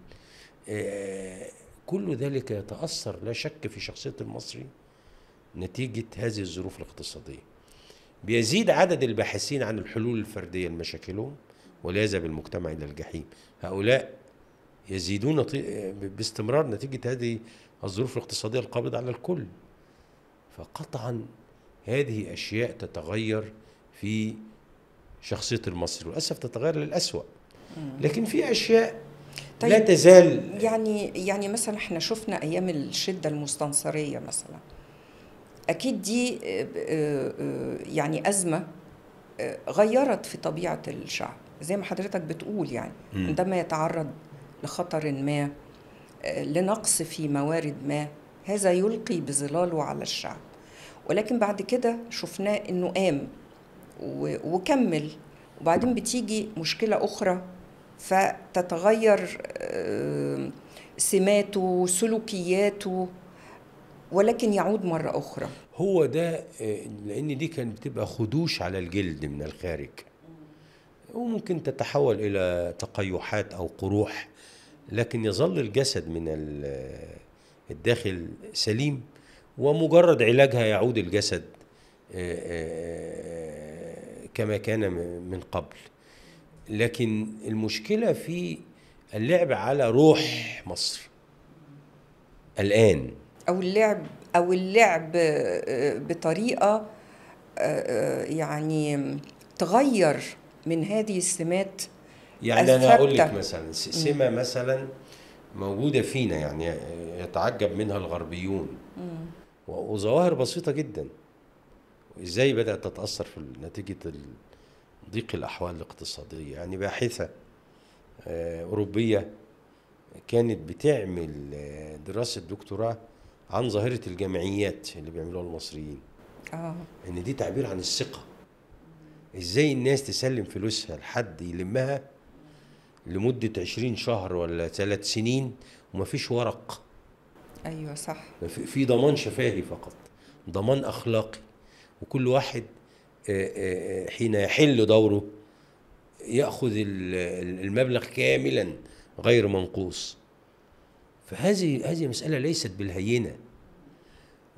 آه، كل ذلك يتأثر لا شك في شخصية المصري نتيجة هذه الظروف الاقتصادية بيزيد عدد الباحثين عن الحلول الفردية لمشاكلهم وليذهب المجتمع إلى الجحيم هؤلاء يزيدون باستمرار نتيجة هذه الظروف الاقتصادية القابضة على الكل فقطعا هذه أشياء تتغير في شخصية المصري وللأسف تتغير للأسوأ لكن في أشياء طيب لا تزال يعني يعني مثلا احنا شفنا ايام الشده المستنصريه مثلا اكيد دي آه، آه، آه، يعني ازمه غيرت في طبيعه الشعب زي ما حضرتك بتقول يعني عندما يتعرض لخطر ما آه، لنقص في موارد ما هذا يلقي بظلاله على الشعب ولكن بعد كده شفناه انه قام وكمل وبعدين بتيجي مشكله اخرى فتتغير آه، سماته سلوكياته ولكن يعود مرة أخرى هو ده آه، لأن دي كانت بتبقى خدوش على الجلد من الخارج وممكن تتحول إلى تقيحات أو قروح لكن يظل الجسد من الداخل سليم ومجرد علاجها يعود الجسد كما كان من قبل لكن المشكلة في اللعب على روح مصر الآن أو اللعب أو اللعب بطريقة يعني تغير من هذه السمات يعني أنا أقول لك مثلا سمة مثلا موجودة فينا يعني آه، يتعجب منها الغربيون وظواهر بسيطة جدا ازاي بدأت تتأثر في نتيجة ضيق الأحوال الاقتصادية يعني باحثة آه، أوروبية كانت بتعمل آه، دراسة دكتوراه عن ظاهرة الجمعيات اللي بيعملوها المصريين آه. إن دي تعبير عن الثقة ازاي الناس تسلم فلوسها لحد يلمها لمدة 20 شهر ولا ثلاث سنين وما فيش ورق ايوه صح في ضمان شفاهي فقط ضمان اخلاقي وكل واحد آه، آه، آه، حين يحل دوره ياخذ المبلغ كاملا غير منقوص فهذه هذه مساله ليست بالهينه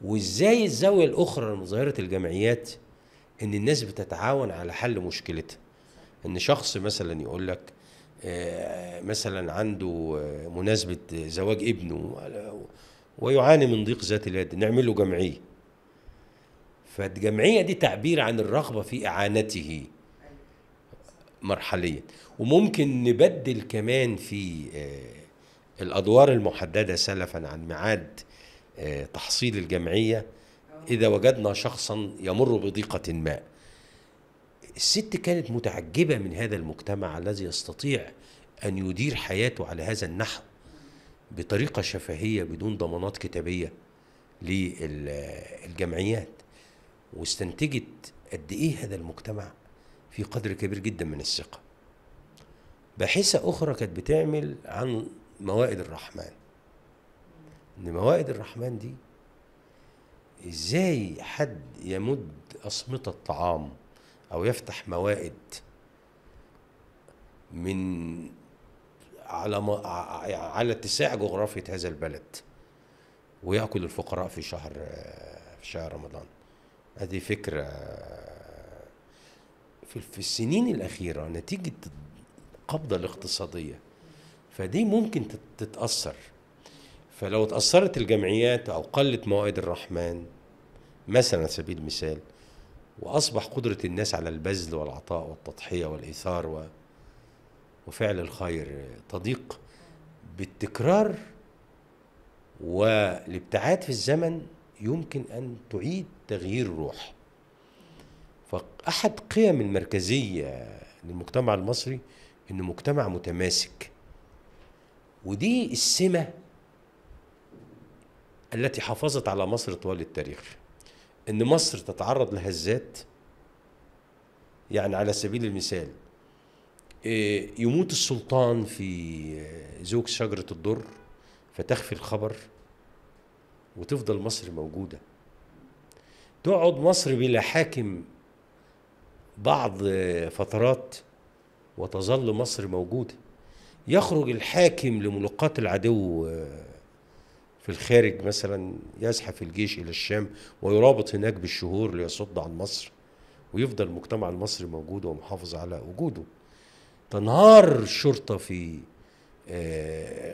وازاي الزاويه الاخرى لمظاهره الجمعيات ان الناس بتتعاون على حل مشكلتها ان شخص مثلا يقول لك آه، مثلا عنده آه، مناسبه زواج ابنه ويعاني من ضيق ذات اليد نعمل له جمعيه فالجمعيه دي تعبير عن الرغبه في اعانته مرحليا وممكن نبدل كمان في آه، الادوار المحدده سلفا عن ميعاد تحصيل الجمعيه إذا وجدنا شخصا يمر بضيقة ما الست كانت متعجبة من هذا المجتمع الذي يستطيع أن يدير حياته على هذا النحو بطريقة شفهية بدون ضمانات كتابية للجمعيات واستنتجت قد إيه هذا المجتمع في قدر كبير جدا من الثقة باحثة أخرى كانت بتعمل عن موائد الرحمن إن موائد الرحمن دي ازاي حد يمد أصمتة الطعام أو يفتح موائد من على ما على اتساع جغرافية هذا البلد ويأكل الفقراء في شهر في شهر رمضان هذه فكرة في, السنين الأخيرة نتيجة القبضة الاقتصادية فدي ممكن تتأثر فلو تأثرت الجمعيات أو قلت موائد الرحمن مثلا على سبيل المثال وأصبح قدرة الناس على البذل والعطاء والتضحية والإيثار و... وفعل الخير تضيق بالتكرار والابتعاد في الزمن يمكن أن تعيد تغيير الروح فأحد قيم المركزية للمجتمع المصري إنه مجتمع متماسك ودي السمة التي حافظت على مصر طوال التاريخ ان مصر تتعرض لهزات يعني على سبيل المثال آه، يموت السلطان في آه، زوج شجرة الدر فتخفي الخبر وتفضل مصر موجودة تقعد مصر بلا حاكم بعض آه، فترات وتظل مصر موجودة يخرج الحاكم لملقات العدو في الخارج مثلا يزحف الجيش إلى الشام ويرابط هناك بالشهور ليصد عن مصر ويفضل المجتمع المصري موجود ومحافظ على وجوده تنهار الشرطة في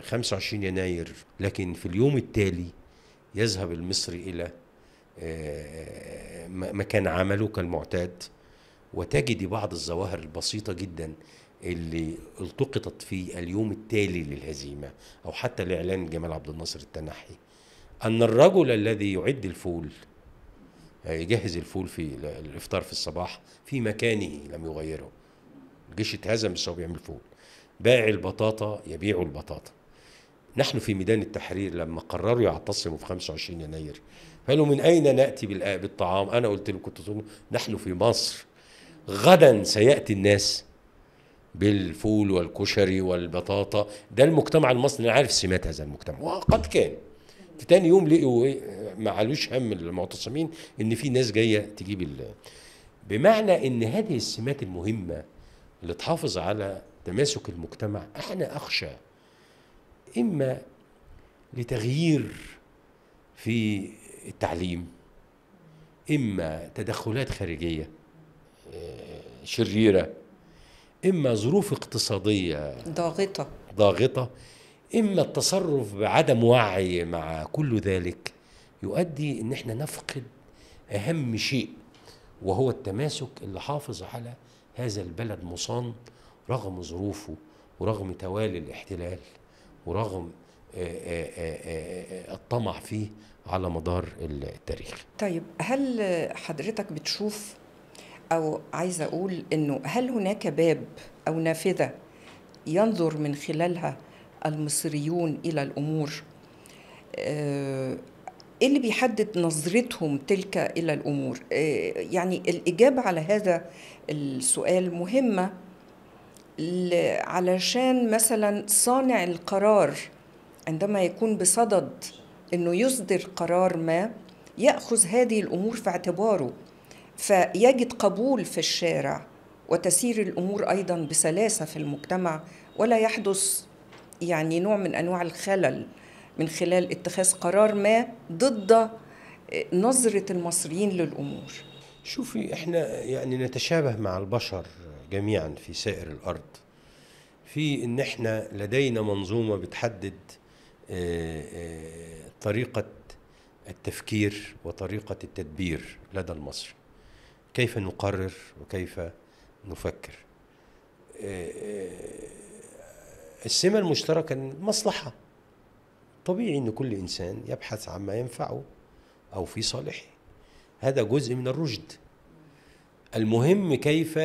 25 آه، يناير لكن في اليوم التالي يذهب المصري إلى آه، مكان عمله كالمعتاد وتجد بعض الظواهر البسيطة جدا اللي التقطت في اليوم التالي للهزيمة أو حتى لإعلان جمال عبد الناصر التنحي أن الرجل الذي يعد الفول آه، يجهز الفول في الإفطار في الصباح في مكانه لم يغيره الجيش اتهزم بس هو بيعمل فول بائع البطاطا يبيع البطاطا نحن في ميدان التحرير لما قرروا يعتصموا في 25 يناير قالوا من أين نأتي بالطعام أنا قلت لهم كنت نحن في مصر غدا سيأتي الناس بالفول والكشري والبطاطا ده المجتمع المصري انا عارف سمات هذا المجتمع وقد كان في تاني يوم لقوا ايه ما علوش هم المعتصمين ان في ناس جايه تجيب ال بمعنى ان هذه السمات المهمه اللي تحافظ على تماسك المجتمع احنا اخشى اما لتغيير في التعليم اما تدخلات خارجيه آه، شريره اما ظروف اقتصاديه ضاغطه ضاغطه اما التصرف بعدم وعي مع كل ذلك يؤدي ان احنا نفقد اهم شيء وهو التماسك اللي حافظ على هذا البلد مصان رغم ظروفه ورغم توالي الاحتلال ورغم آه، آه، آه، الطمع فيه على مدار التاريخ. طيب هل حضرتك بتشوف او عايزه اقول انه هل هناك باب او نافذه ينظر من خلالها المصريون الى الامور آه، ايه اللي بيحدد نظرتهم تلك الى الامور آه، يعني الاجابه على هذا السؤال مهمه علشان مثلا صانع القرار عندما يكون بصدد انه يصدر قرار ما ياخذ هذه الامور في اعتباره فيجد قبول في الشارع وتسير الامور ايضا بسلاسه في المجتمع ولا يحدث يعني نوع من انواع الخلل من خلال اتخاذ قرار ما ضد آه، نظره المصريين للامور. شوفي احنا يعني نتشابه مع البشر جميعا في سائر الارض. في ان احنا لدينا منظومه بتحدد آه، آه، طريقه التفكير وطريقه التدبير لدى المصري. كيف نقرر وكيف نفكر السمة المشتركة مصلحة طبيعي أن كل إنسان يبحث عما ينفعه أو في صالحه هذا جزء من الرشد المهم كيف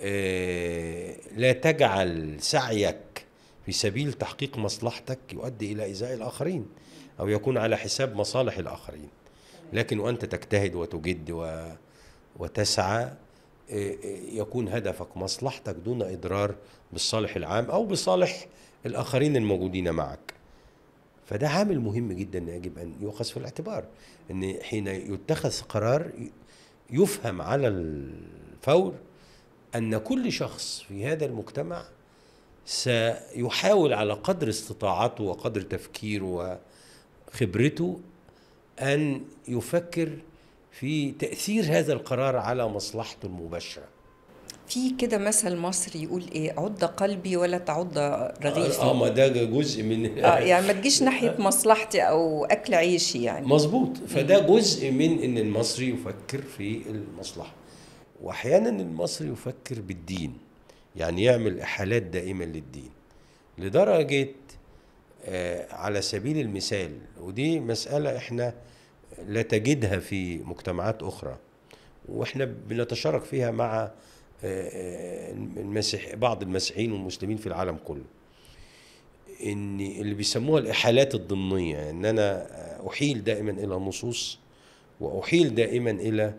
آه، لا تجعل سعيك في سبيل تحقيق مصلحتك يؤدي إلى إزاء الآخرين أو يكون على حساب مصالح الآخرين لكن وأنت تجتهد وتجد و وتسعى آه، آه، يكون هدفك مصلحتك دون اضرار بالصالح العام او بصالح الاخرين الموجودين معك فده عامل مهم جدا يجب ان يؤخذ في الاعتبار ان حين يتخذ قرار يفهم على الفور ان كل شخص في هذا المجتمع سيحاول على قدر استطاعته وقدر تفكيره وخبرته ان يفكر في تاثير هذا القرار على مصلحته المباشره في كده مثل مصري يقول ايه عض قلبي ولا تعض رغيفي اه, آه، ما ده جزء من اه يعني ما تجيش ناحيه مصلحتي او اكل عيشي يعني مظبوط فده جزء من ان المصري يفكر في المصلحه واحيانا المصري يفكر بالدين يعني يعمل احالات دائمه للدين لدرجه آه على سبيل المثال ودي مساله احنا لا تجدها في مجتمعات أخرى وإحنا بنتشارك فيها مع آه، آه، المسيح بعض المسيحيين والمسلمين في العالم كله ان اللي بيسموها الاحالات الضمنيه ان انا آه، احيل دائما الى نصوص واحيل دائما الى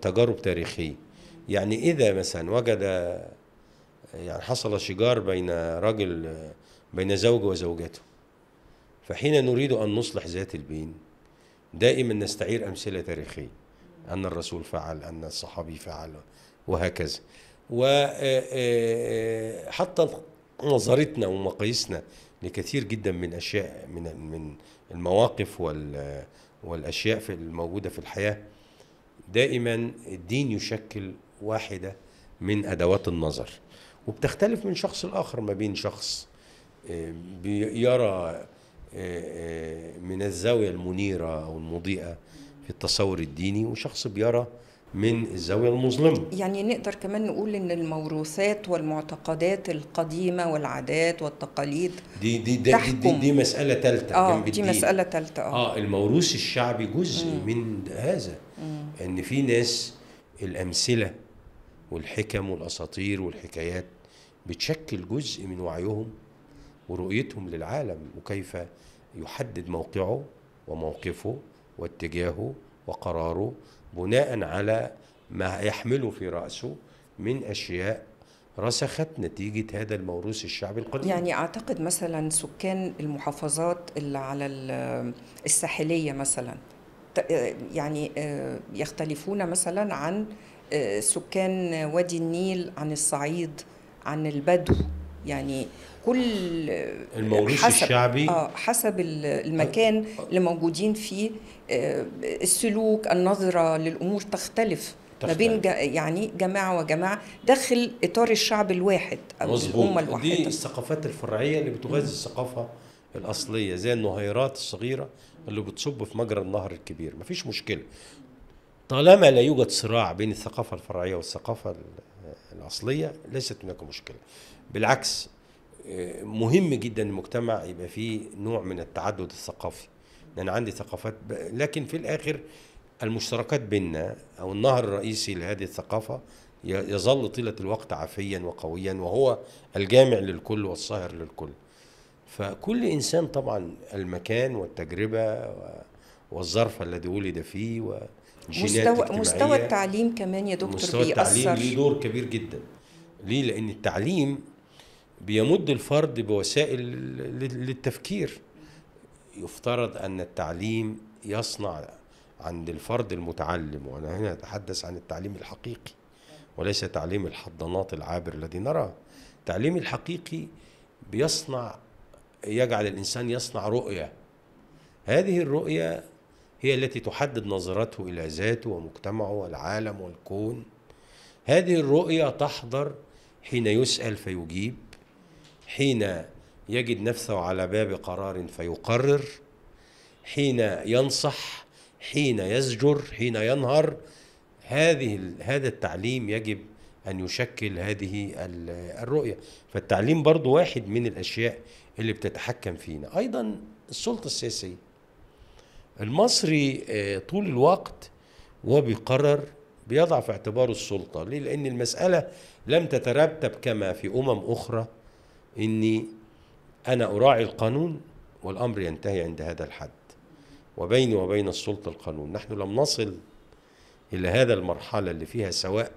تجارب تاريخيه يعني اذا مثلا وجد يعني حصل شجار بين رجل بين زوج وزوجته فحين نريد ان نصلح ذات البين دائما نستعير أمثلة تاريخية أن الرسول فعل أن الصحابي فعل وهكذا وحتى آه، آه، آه، نظرتنا ومقاييسنا لكثير جدا من أشياء من من المواقف والأشياء في الموجودة في الحياة دائما الدين يشكل واحدة من أدوات النظر وبتختلف من شخص لآخر ما بين شخص يرى آه، آه، من الزاويه المنيره او المضيئه في التصور الديني وشخص بيرى من الزاويه المظلمه. يعني نقدر كمان نقول ان الموروثات والمعتقدات القديمه والعادات والتقاليد دي دي دي, دي, دي, دي مساله ثالثه آه جنب دي مساله ثالثه آه. اه الموروث الشعبي جزء مم. من هذا مم. ان في ناس الامثله والحكم والاساطير والحكايات بتشكل جزء من وعيهم ورؤيتهم للعالم وكيف يحدد موقعه وموقفه واتجاهه وقراره بناء على ما يحمله في رأسه من أشياء رسخت نتيجة هذا الموروث الشعبي القديم يعني أعتقد مثلا سكان المحافظات اللي على الساحلية مثلا يعني آه، يختلفون مثلا عن آه، سكان وادي النيل عن الصعيد عن البدو يعني كل الموروث الشعبي آه حسب المكان اللي موجودين فيه آه السلوك النظرة للأمور تختلف تختلف ما بين يعني جماعة وجماعة داخل إطار الشعب الواحد أو مزبوط. الأمة الواحدة دي الثقافات الفرعية اللي بتغذي الثقافة الأصلية زي النهيرات الصغيرة اللي بتصب في مجرى النهر الكبير مفيش مشكلة طالما لا يوجد صراع بين الثقافة الفرعية والثقافة الأصلية ليست هناك مشكلة بالعكس آه، مهم جدا المجتمع يبقى فيه نوع من التعدد الثقافي لان عندي ثقافات ب... لكن في الاخر المشتركات بيننا او النهر الرئيسي لهذه الثقافه يظل طيله الوقت عافيا وقويا وهو الجامع للكل والصاهر للكل فكل انسان طبعا المكان والتجربه والظرف الذي ولد فيه مستوى مستوى التعليم كمان يا دكتور مستوى التعليم ليه دور كبير جدا ليه لان التعليم بيمد الفرد بوسائل للتفكير يفترض أن التعليم يصنع عند الفرد المتعلم وأنا هنا أتحدث عن التعليم الحقيقي وليس تعليم الحضانات العابر الذي نراه التعليم الحقيقي بيصنع يجعل الإنسان يصنع رؤية هذه الرؤية هي التي تحدد نظرته إلى ذاته ومجتمعه والعالم والكون هذه الرؤية تحضر حين يسأل فيجيب حين يجد نفسه على باب قرار فيقرر حين ينصح حين يزجر حين ينهر هذه هذا التعليم يجب ان يشكل هذه الرؤيه فالتعليم برضو واحد من الاشياء اللي بتتحكم فينا ايضا السلطه السياسيه المصري آه، طول الوقت وبيقرر بيضع في اعتباره السلطه ليه لان المساله لم تترتب كما في امم اخرى اني انا اراعي القانون والامر ينتهي عند هذا الحد وبيني وبين السلطه القانون نحن لم نصل الى هذا المرحله اللي فيها سواء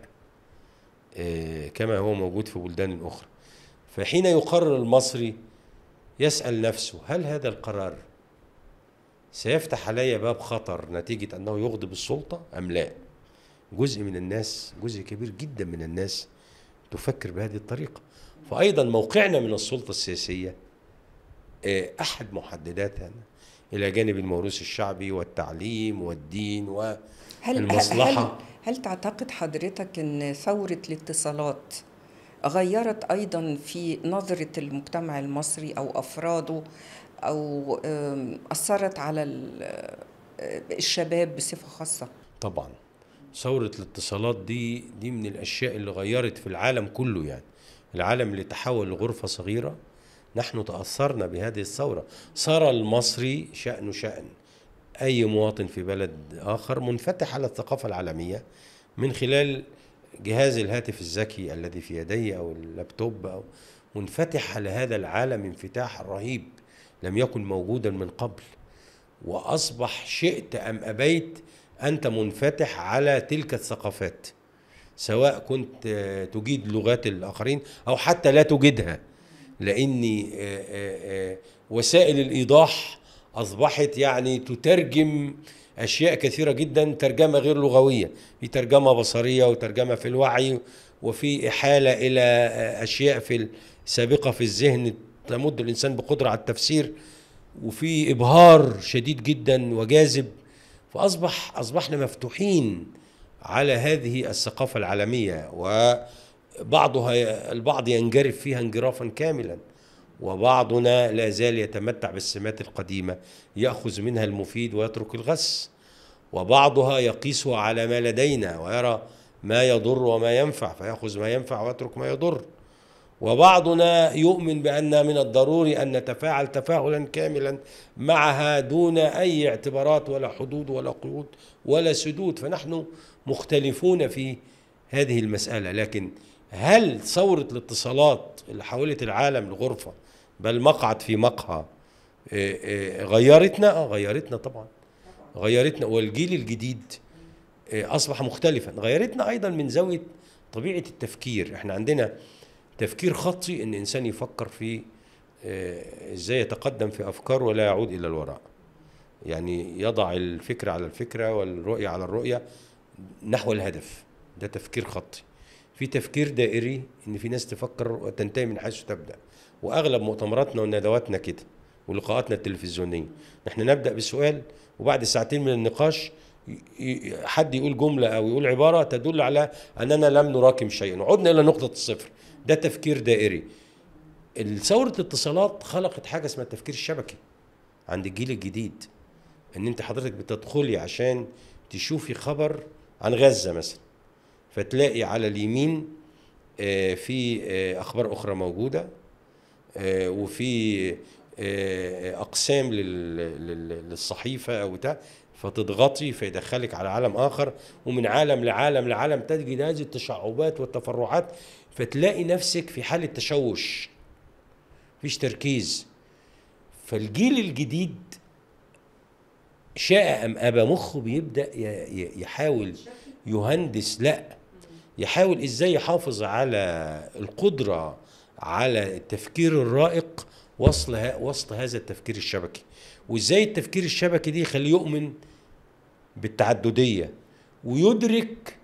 آه، كما هو موجود في بلدان اخرى فحين يقرر المصري يسال نفسه هل هذا القرار سيفتح علي باب خطر نتيجه انه يغضب السلطه ام لا جزء من الناس جزء كبير جدا من الناس تفكر بهذه الطريقه فأيضا موقعنا من السلطة السياسية آه، أحد محدداتها إلى جانب الموروث الشعبي والتعليم والدين والمصلحة هل, هل, هل تعتقد حضرتك أن ثورة الاتصالات غيرت أيضا في نظرة المجتمع المصري أو أفراده أو أثرت على آه، الشباب بصفة خاصة طبعا ثورة الاتصالات دي دي من الأشياء اللي غيرت في العالم كله يعني العالم اللي تحول لغرفة صغيرة نحن تأثرنا بهذه الثورة صار المصري شأنه شأن أي مواطن في بلد آخر منفتح على الثقافة العالمية من خلال جهاز الهاتف الذكي الذي في يدي أو اللابتوب أو منفتح على هذا العالم انفتاح رهيب لم يكن موجودا من قبل وأصبح شئت أم أبيت أنت منفتح على تلك الثقافات سواء كنت آه، تجيد لغات الآخرين أو حتى لا تجيدها لأن آه، آه، وسائل الإيضاح أصبحت يعني تترجم أشياء كثيرة جدا ترجمة غير لغوية في ترجمة بصرية وترجمة في الوعي وفي إحالة إلى أشياء في سابقة في الذهن تمد الإنسان بقدرة على التفسير وفي إبهار شديد جدا وجاذب فأصبح أصبحنا مفتوحين على هذه الثقافة العالمية وبعضها البعض ينجرف فيها انجرافا كاملا وبعضنا لا زال يتمتع بالسمات القديمة يأخذ منها المفيد ويترك الغس وبعضها يقيسها على ما لدينا ويرى ما يضر وما ينفع فيأخذ ما ينفع ويترك ما يضر وبعضنا يؤمن بأن من الضروري أن نتفاعل تفاعلا كاملا معها دون أي اعتبارات ولا حدود ولا قيود ولا سدود فنحن مختلفون في هذه المسألة لكن هل ثورة الاتصالات اللي حولت العالم لغرفة بل مقعد في مقهى آه، آه، غيرتنا اه غيرتنا طبعا غيرتنا والجيل الجديد آه، اصبح مختلفا غيرتنا ايضا من زاويه طبيعه التفكير احنا عندنا تفكير خطي ان انسان يفكر في ازاي يتقدم في افكاره ولا يعود الى الوراء يعني يضع الفكره على الفكره والرؤيه على الرؤيه نحو الهدف ده تفكير خطي في تفكير دائري ان في ناس تفكر وتنتهي من حيث تبدا واغلب مؤتمراتنا وندواتنا كده ولقاءاتنا التلفزيونيه نحن نبدا بسؤال وبعد ساعتين من النقاش حد يقول جمله او يقول عباره تدل على اننا لم نراكم شيئا عدنا الى نقطه الصفر ده تفكير دائري ثوره الاتصالات خلقت حاجه اسمها التفكير الشبكي عند الجيل الجديد ان انت حضرتك بتدخلي عشان تشوفي خبر عن غزه مثلا فتلاقي على اليمين آه، في آه، اخبار اخرى موجوده آه، وفي اقسام للصحيفه او بتاع فتضغطي فيدخلك على عالم اخر ومن عالم لعالم لعالم تجد هذه التشعبات والتفرعات فتلاقي نفسك في حاله تشوش مفيش تركيز فالجيل الجديد شاء ام ابى مخه بيبدا يحاول يهندس لا يحاول ازاي يحافظ على القدره على التفكير الرائق وصل وسط هذا التفكير الشبكي وازاي التفكير الشبكي دي يخليه يؤمن بالتعدديه ويدرك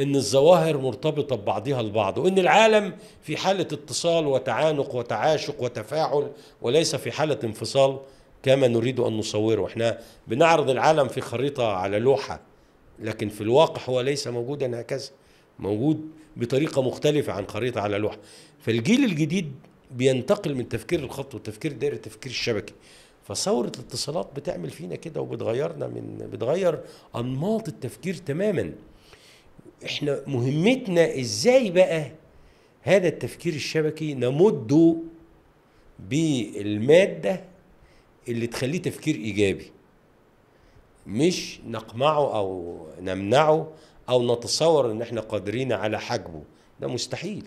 ان الظواهر مرتبطه ببعضها البعض وان العالم في حاله اتصال وتعانق وتعاشق وتفاعل وليس في حاله انفصال كما نريد أن نصوره إحنا بنعرض العالم في خريطة على لوحة لكن في الواقع هو ليس موجودا هكذا موجود بطريقة مختلفة عن خريطة على لوحة فالجيل الجديد بينتقل من تفكير الخط والتفكير الدائري التفكير الشبكي فثورة الاتصالات بتعمل فينا كده وبتغيرنا من بتغير أنماط التفكير تماما احنا مهمتنا ازاي بقى هذا التفكير الشبكي نمده بالمادة اللي تخليه تفكير ايجابي مش نقمعه او نمنعه او نتصور ان احنا قادرين على حجبه ده مستحيل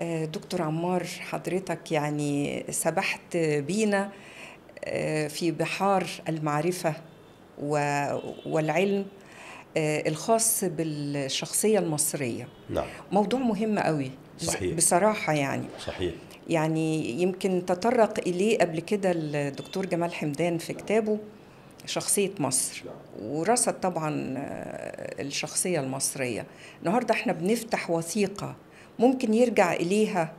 آه، دكتور عمار حضرتك يعني سبحت بينا آه، في بحار المعرفه والعلم آه، الخاص بالشخصيه المصريه نعم موضوع مهم قوي صحيح. بصراحه يعني صحيح يعني يمكن تطرق إليه قبل كده الدكتور جمال حمدان في كتابه شخصية مصر ورصد طبعا آه، الشخصية المصرية النهاردة احنا بنفتح وثيقة ممكن يرجع إليها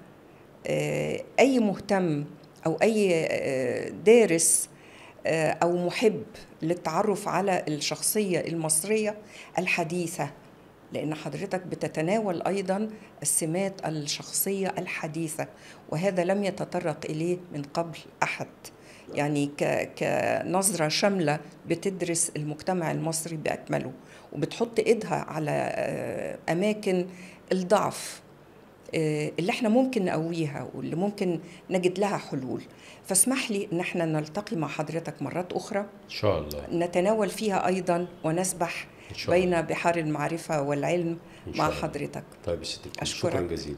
آه، أي مهتم أو أي آه، دارس أو محب للتعرف على الشخصية المصرية الحديثة لأن حضرتك بتتناول أيضا السمات الشخصية الحديثة وهذا لم يتطرق إليه من قبل أحد يعني كنظرة شاملة بتدرس المجتمع المصري بأكمله وبتحط إيدها على آه، أماكن الضعف آه، اللي احنا ممكن نقويها واللي ممكن نجد لها حلول فاسمح لي ان احنا نلتقي مع حضرتك مرات اخرى ان شاء الله نتناول فيها ايضا ونسبح بين بحار المعرفة والعلم مع حضرتك طيب أشكرك. شكرا جزيلا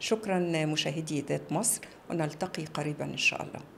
شكرا مشاهدي ذات مصر ونلتقي قريبا إن شاء الله